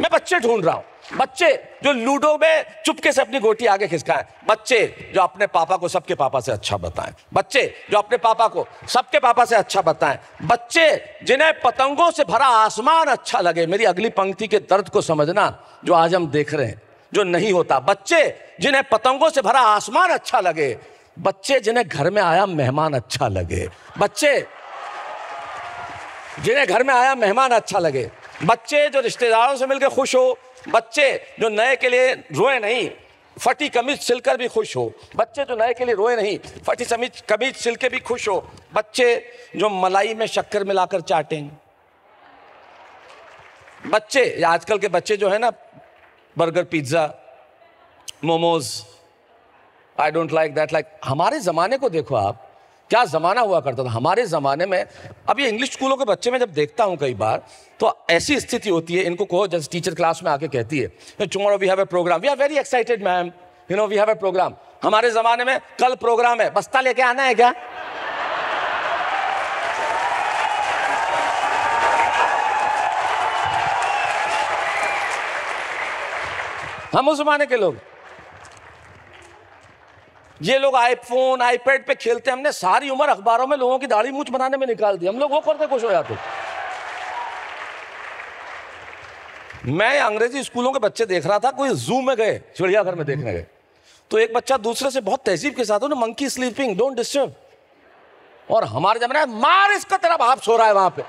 मैं बच्चे ढूंढ रहा हूं बच्चे जो लूडो में चुपके से अपनी गोटी आगे खिसकाए बच्चे जो अपने पापा को सबके पापा से अच्छा बताएं बच्चे जो अपने पापा को सबके पापा से अच्छा बताएं बच्चे जिन्हें पतंगों से भरा आसमान अच्छा लगे मेरी अगली पंक्ति के दर्द को समझना जो आज हम देख रहे हैं जो नहीं होता बच्चे जिन्हें पतंगों से भरा आसमान अच्छा लगे बच्चे जिन्हें घर में आया मेहमान अच्छा लगे बच्चे जिन्हें घर में आया मेहमान अच्छा लगे बच्चे जो रिश्तेदारों से मिलकर खुश हो बच्चे जो नए के लिए रोए नहीं फटी कमीज सिलकर भी खुश हो बच्चे जो नए के लिए रोए नहीं फटी समीज कमीज सिल के भी खुश हो बच्चे जो मलाई में शक्कर मिलाकर चाटें बच्चे आजकल के बच्चे जो है ना burger pizza momos I don't like that like हमारे ज़माने को देखो आप क्या ज़माना हुआ करता था हमारे ज़माने में अब ये इंग्लिश स्कूलों के बच्चे में जब देखता हूँ कई बार तो ऐसी स्थिति होती है इनको कहो जैसे टीचर क्लास में आके कहती है tomorrow we have a programme we are very excited ma'am you know we have a programme हमारे ज़माने में कल प्रोग्राम है बस्ता लेके आना है क्या हम उस जमाने के लोग ये लोग आईफोन आईपैड पे खेलते हमने सारी उम्र अखबारों में लोगों की दाढ़ी मूछ बनाने में निकाल दी हम लोग वो करते खुश हो जाते मैं अंग्रेजी स्कूलों के बच्चे देख रहा था कोई जू में गए चिड़ियाघर में देखने गए तो एक बच्चा दूसरे से बहुत तहजीब के साथ उन्हें मंकी स्लीपिंग डोंट डिस्टर्ब और हमारे जमाने मार इसका तेरा भाप सो रहा है वहां पे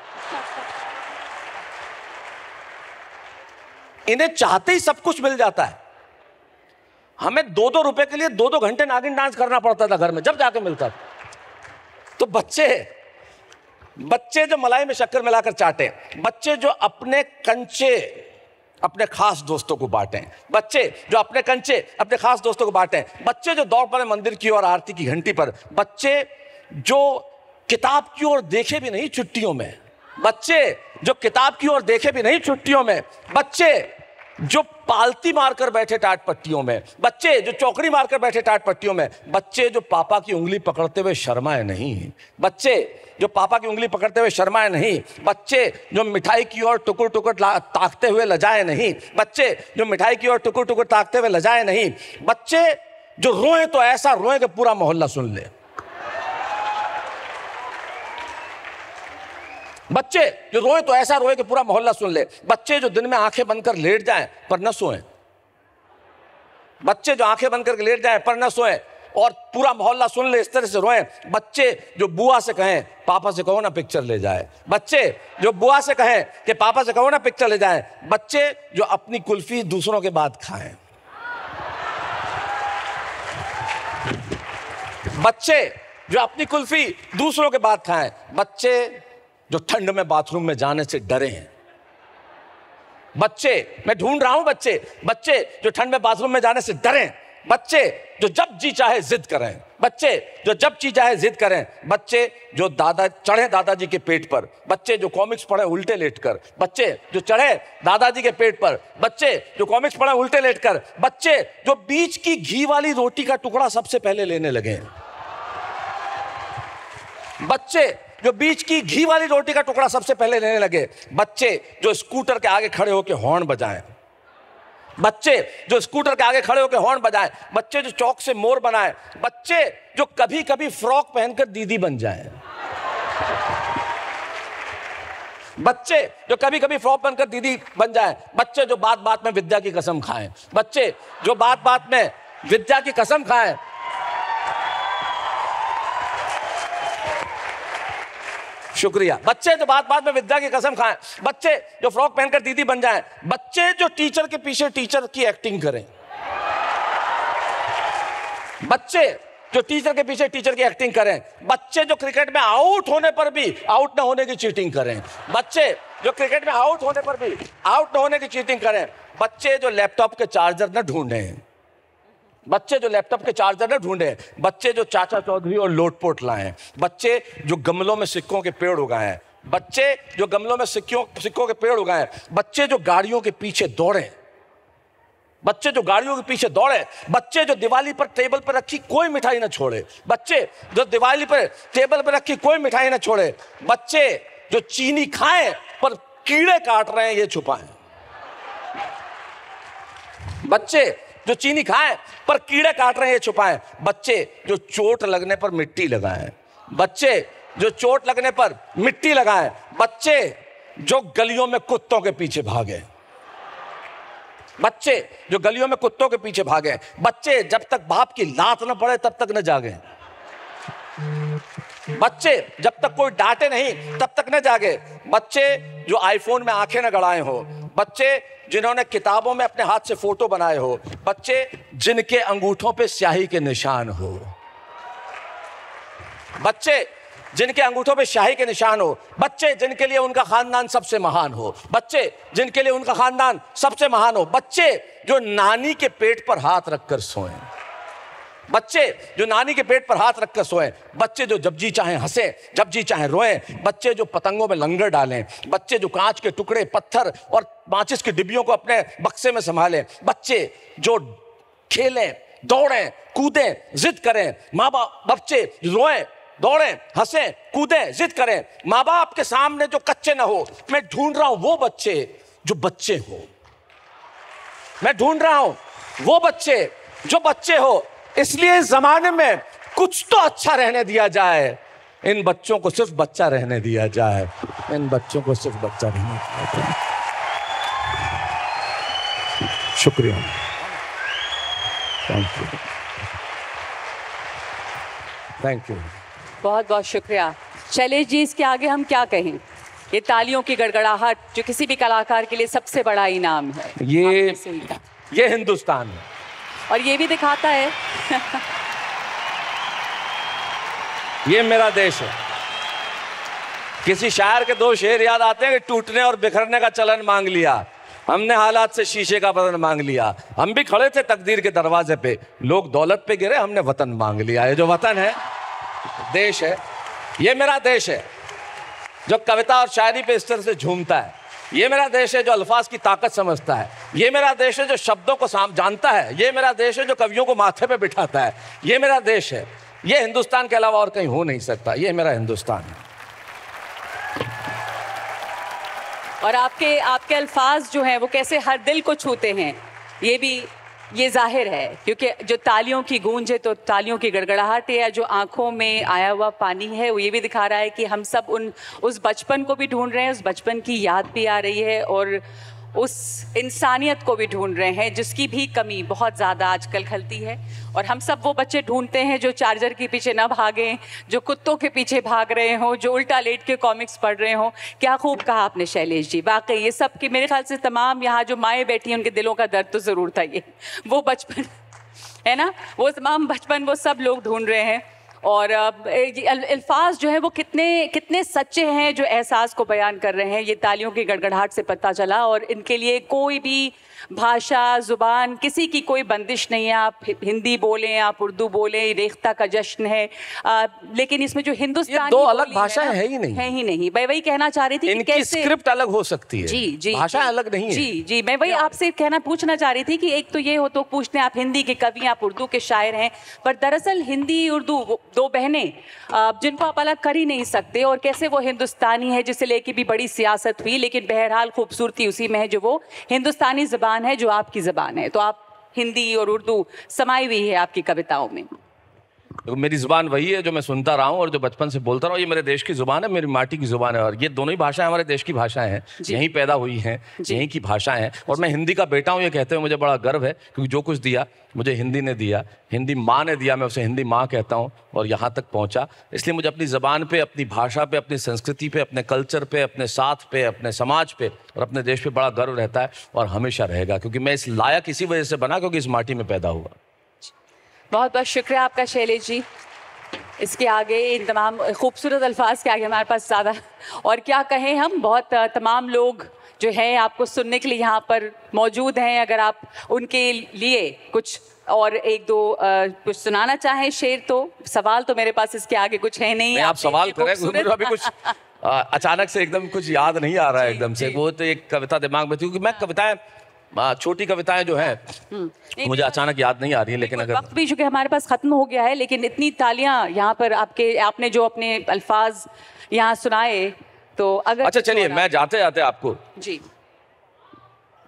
इन्हें चाहते ही सब कुछ मिल जाता है हमें दो दो रुपए के लिए दो दो घंटे नागिन डांस करना पड़ता था घर में जब जाके मिलता तो बच्चे बच्चे जो मलाई में शक्कर मिलाकर चाटे बच्चे जो अपने कंचे अपने खास दोस्तों को बांटें बच्चे जो अपने कंचे अपने खास दोस्तों को बांटें बच्चे जो दौड़ पड़े मंदिर की और आरती की घंटी पर बच्चे जो किताब की ओर देखे भी नहीं छुट्टियों में बच्चे जो किताब की ओर देखे भी नहीं छुट्टियों में बच्चे जो पालती मारकर बैठे टाट पट्टियों में बच्चे जो चौकड़ी मारकर बैठे टाट पट्टियों में बच्चे जो पापा की उंगली पकड़ते हुए शर्माए नहीं बच्चे जो पापा की उंगली पकड़ते हुए शर्माए नहीं बच्चे जो मिठाई की ओर टुकड़ टुकड़ ताकते हुए लजाए नहीं बच्चे जो मिठाई की ओर टुकड़ टुकड़ ताकते हुए लजाए नहीं बच्चे जो रोए तो ऐसा रोए कि पूरा मोहल्ला सुन ले बच्चे जो रोए तो ऐसा रोए कि पूरा मोहल्ला सुन ले बच्चे जो दिन में आंखें बंद कर लेट जाए पर न सोए बच्चे जो आंखें बंद करके लेट जाए पर न सोए और पूरा मोहल्ला सुन ले इस तरह से रोए बच्चे जो बुआ से कहें पापा से कहो ना पिक्चर ले जाए बच्चे जो बुआ से कहें कि पापा से कहो ना पिक्चर ले जाए बच्चे जो अपनी कुल्फी दूसरों के बाद खाएं बच्चे जो अपनी कुल्फी दूसरों के बाद खाएं बच्चे जो ठंड में बाथरूम में जाने से डरे हैं बच्चे मैं ढूंढ रहा हूं बच्चे बच्चे जो ठंड में बाथरूम में जाने से डरे बच्चे जो जब जी चाहे जिद करें बच्चे जो जब जी चाहे जिद करें बच्चे जो दादा चढ़े दादाजी के पेट पर बच्चे जो कॉमिक्स पढ़े उल्टे लेट कर बच्चे जो चढ़े दादाजी के पेट पर बच्चे जो कॉमिक्स पढ़े उल्टे लेट कर बच्चे जो बीच की घी वाली रोटी का टुकड़ा सबसे पहले लेने लगे हैं बच्चे जो बीच की घी वाली रोटी का टुकड़ा सबसे पहले लेने लगे बच्चे जो स्कूटर के आगे खड़े होकर हॉर्न बजाएं बच्चे जो स्कूटर के आगे खड़े होकर हॉर्न बजाएं बच्चे जो चौक से मोर बनाएं बच्चे जो कभी कभी फ्रॉक पहनकर दीदी बन जाएं बच्चे जो कभी कभी फ्रॉक पहनकर दीदी बन जाए बच्चे जो बात बात में विद्या की कसम खाएं बच्चे जो बात बात में विद्या की कसम खाएं शुक्रिया बच्चे जो तो बात बात में विद्या की कसम खाएं बच्चे जो फ्रॉक पहनकर दीदी बन जाएं बच्चे जो टीचर के पीछे टीचर की एक्टिंग करें बच्चे जो टीचर के पीछे टीचर की एक्टिंग करें बच्चे जो क्रिकेट में आउट होने पर भी आउट ना होने की चीटिंग करें बच्चे जो क्रिकेट में आउट होने पर भी आउट ना होने की चीटिंग करें बच्चे जो लैपटॉप के चार्जर ना ढूंढें बच्चे जो लैपटॉप के चार्जर ना ढूंढे बच्चे जो चाचा चौधरी और लोटपोट लाए बच्चे जो गमलों में सिक्कों के पेड़ उगाए हैं बच्चे जो गमलों में सिक्कों सिक्कों के पेड़ उगाए हैं बच्चे जो गाड़ियों के पीछे दौड़े बच्चे जो गाड़ियों के पीछे दौड़े बच्चे जो दिवाली पर टेबल पर रखी कोई मिठाई ना छोड़े बच्चे जो दिवाली पर टेबल पर रखी कोई मिठाई ना छोड़े बच्चे जो चीनी खाए पर कीड़े काट रहे हैं ये छुपाएं बच्चे जो चीनी खाए पर कीड़े काट रहे हैं छुपाए बच्चे जो चोट लगने पर मिट्टी लगाए बच्चे जो चोट लगने पर मिट्टी लगाए बच्चे जो गलियों में कुत्तों के पीछे भागे बच्चे जो गलियों में कुत्तों के पीछे भागे बच्चे जब तक बाप की लात न पड़े तब तक न जागे बच्चे जब तक कोई डांटे नहीं तब तक न जागे बच्चे जो आईफोन में आंखें न गड़ाए हो बच्चे जिन्होंने किताबों में अपने हाथ से फोटो बनाए हो बच्चे जिनके अंगूठों पे स्याही के निशान हो बच्चे जिनके अंगूठों पे शाही के निशान हो बच्चे जिनके लिए उनका खानदान सबसे महान हो बच्चे जिनके लिए उनका खानदान सबसे महान हो बच्चे जो नानी के पेट पर हाथ रखकर सोएं बच्चे जो नानी के पेट पर हाथ रखकर सोए बच्चे जो जब जी चाहे हंसे जब जी चाहे रोए बच्चे जो पतंगों में लंगर डालें बच्चे जो कांच के टुकड़े पत्थर और माचिस की डिब्बियों को अपने बक्से में संभालें बच्चे जो खेलें दौड़ें कूदें जिद करें माँ बाप बच्चे रोएं दौड़ें हंसें कूदें जिद करें माँ बाप के सामने जो कच्चे ना हो मैं ढूंढ रहा हूँ वो बच्चे जो बच्चे हो मैं ढूंढ रहा हूँ वो बच्चे जो बच्चे हो इसलिए जमाने में कुछ तो अच्छा रहने दिया जाए इन बच्चों को सिर्फ बच्चा रहने दिया जाए इन बच्चों को सिर्फ बच्चा रहने दिया जाए शुक्रिया थैंक यू थैंक यू बहुत बहुत शुक्रिया शैलेश जी इसके आगे हम क्या कहें ये तालियों की गड़गड़ाहट जो किसी भी कलाकार के लिए सबसे बड़ा इनाम है ये ये हिंदुस्तान है और ये भी दिखाता है ये मेरा देश है किसी शायर के दो शेर याद आते हैं कि टूटने और बिखरने का चलन मांग लिया हमने हालात से शीशे का बदन मांग लिया हम भी खड़े थे तकदीर के दरवाजे पे लोग दौलत पे गिरे हमने वतन मांग लिया ये जो वतन है देश है ये मेरा देश है जो कविता और शायरी पे इस तरह से झूमता है ये मेरा देश है जो अल्फाज की ताकत समझता है ये मेरा देश है जो शब्दों को साम जानता है ये मेरा देश है जो कवियों को माथे पे बिठाता है ये मेरा देश है ये हिंदुस्तान के अलावा और कहीं हो नहीं सकता ये मेरा हिंदुस्तान है और आपके आपके अल्फाज जो हैं वो कैसे हर दिल को छूते हैं ये भी ये जाहिर है क्योंकि जो तालियों की गूंज है तो तालियों की गड़गड़ाहट है या जो आंखों में आया हुआ पानी है वो ये भी दिखा रहा है कि हम सब उन उस बचपन को भी ढूंढ रहे हैं उस बचपन की याद भी आ रही है और उस इंसानियत को भी ढूंढ रहे हैं जिसकी भी कमी बहुत ज़्यादा आजकल खलती है और हम सब वो बच्चे ढूंढते हैं जो चार्जर के पीछे ना भागें जो कुत्तों के पीछे भाग रहे हों जो उल्टा लेट के कॉमिक्स पढ़ रहे हों क्या खूब कहा आपने शैलेश जी वाकई ये सब की मेरे ख्याल से तमाम यहाँ जो माएँ बैठी हैं उनके दिलों का दर्द तो ज़रूर था ये वो बचपन है ना वो तमाम बचपन वो सब लोग ढूंढ रहे हैं और अल्फाज जो है वो कितने कितने सच्चे हैं जो एहसास को बयान कर रहे हैं ये तालियों की गड़गड़ाहट से पता चला और इनके लिए कोई भी भाषा ज़ुबान किसी की कोई बंदिश नहीं है आप हिंदी बोलें आप उर्दू बोलें रेख्ता का जश्न है आ, लेकिन इसमें जो हिंदुस्तान दो अलग भाषा है, है ही नहीं है ही नहीं मैं वही कहना चाह रही थी इनकी कैसे स्क्रिप्ट अलग हो सकती है जी जी भाषा अलग नहीं जी जी मैं वही आपसे कहना पूछना चाह रही थी कि एक तो ये हो तो पूछते हैं आप हिंदी के कवि आप उर्दू के शायर हैं पर दरअसल हिंदी उर्दू दो बहनें जिनको आप अलग कर ही नहीं सकते और कैसे वो हिंदुस्तानी है जिसे लेके भी बड़ी सियासत हुई लेकिन बहरहाल खूबसूरती उसी में है जो वो हिंदुस्तानी जबान ज़बान है जो आपकी ज़बान है तो आप हिंदी और उर्दू समाई हुई है आपकी कविताओं में देखो तो मेरी जुबान वही है जो मैं सुनता रहा हूँ और जो बचपन से बोलता रहा हूँ ये मेरे देश की जुबान है मेरी माटी की जुबान है और ये दोनों ही भाषाएं हमारे देश की भाषाएं हैं यहीं पैदा हुई हैं यहीं की भाषाएं हैं और मैं हिंदी का बेटा हूँ ये कहते हुए मुझे बड़ा गर्व है क्योंकि जो कुछ दिया मुझे हिंदी ने दिया हिंदी माँ ने दिया मैं उसे हिंदी माँ कहता हूँ और यहाँ तक पहुँचा इसलिए मुझे अपनी ज़बान पर अपनी भाषा पर अपनी संस्कृति पर अपने कल्चर पर अपने साथ पे अपने समाज पर और अपने देश पर बड़ा गर्व रहता है और हमेशा रहेगा क्योंकि मैं इस लायक इसी वजह से बना क्योंकि इस माटी में पैदा हुआ बहुत बहुत शुक्रिया आपका शैलेश जी इसके आगे इन तमाम खूबसूरत अल्फाज के आगे हमारे पास ज़्यादा और क्या कहें हम बहुत तमाम लोग जो हैं आपको सुनने के लिए यहाँ पर मौजूद हैं अगर आप उनके लिए कुछ और एक दो आ, कुछ सुनाना चाहें शेर तो सवाल तो मेरे पास इसके आगे कुछ है नहीं आप सवाल करें अभी कुछ आ, अचानक से एकदम कुछ याद नहीं आ रहा है एकदम से वो तो एक कविता दिमाग में थी क्योंकि मैं हाँ। कविताएं हाँ, छोटी कविताएं जो है हम्म, मुझे अचानक याद नहीं आ रही है लेकिन अगर वक्त भी चूंकि हमारे पास खत्म हो गया है लेकिन इतनी तालियां यहाँ पर आपके आपने जो अपने अल्फाज यहाँ सुनाए तो अगर अच्छा चलिए मैं जाते जाते आपको जी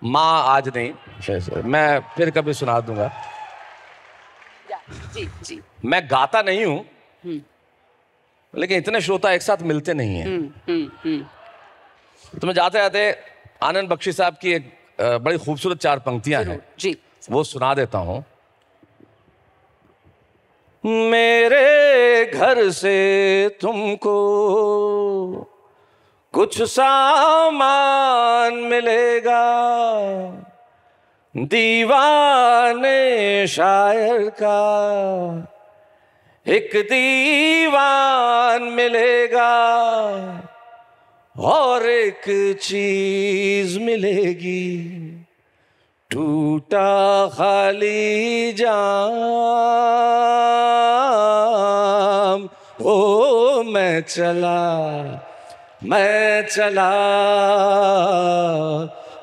माँ आज नहीं मैं फिर कभी सुना दूंगा जी जी मैं गाता नहीं हूँ हम्म। लेकिन इतने श्रोता एक साथ मिलते नहीं है हम्म, तो मैं जाते जाते आनंद बख्शी साहब की एक बड़ी खूबसूरत चार पंक्तियां हैं जी वो सुना देता हूं मेरे घर से तुमको कुछ सामान मिलेगा दीवाने शायर का एक दीवान मिलेगा और एक चीज मिलेगी टूटा खाली जाम ओ मैं चला मैं चला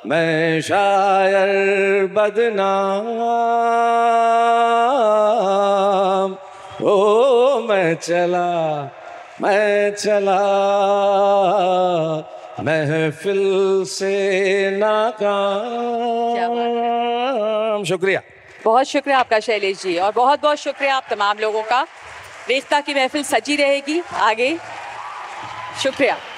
मैं शायर बदनाम ओ मैं चला मैं चला महफिल से नाकाम शुक्रिया बहुत शुक्रिया आपका शैलेश जी और बहुत बहुत शुक्रिया आप तमाम लोगों का रेख्ता की महफिल सजी रहेगी आगे शुक्रिया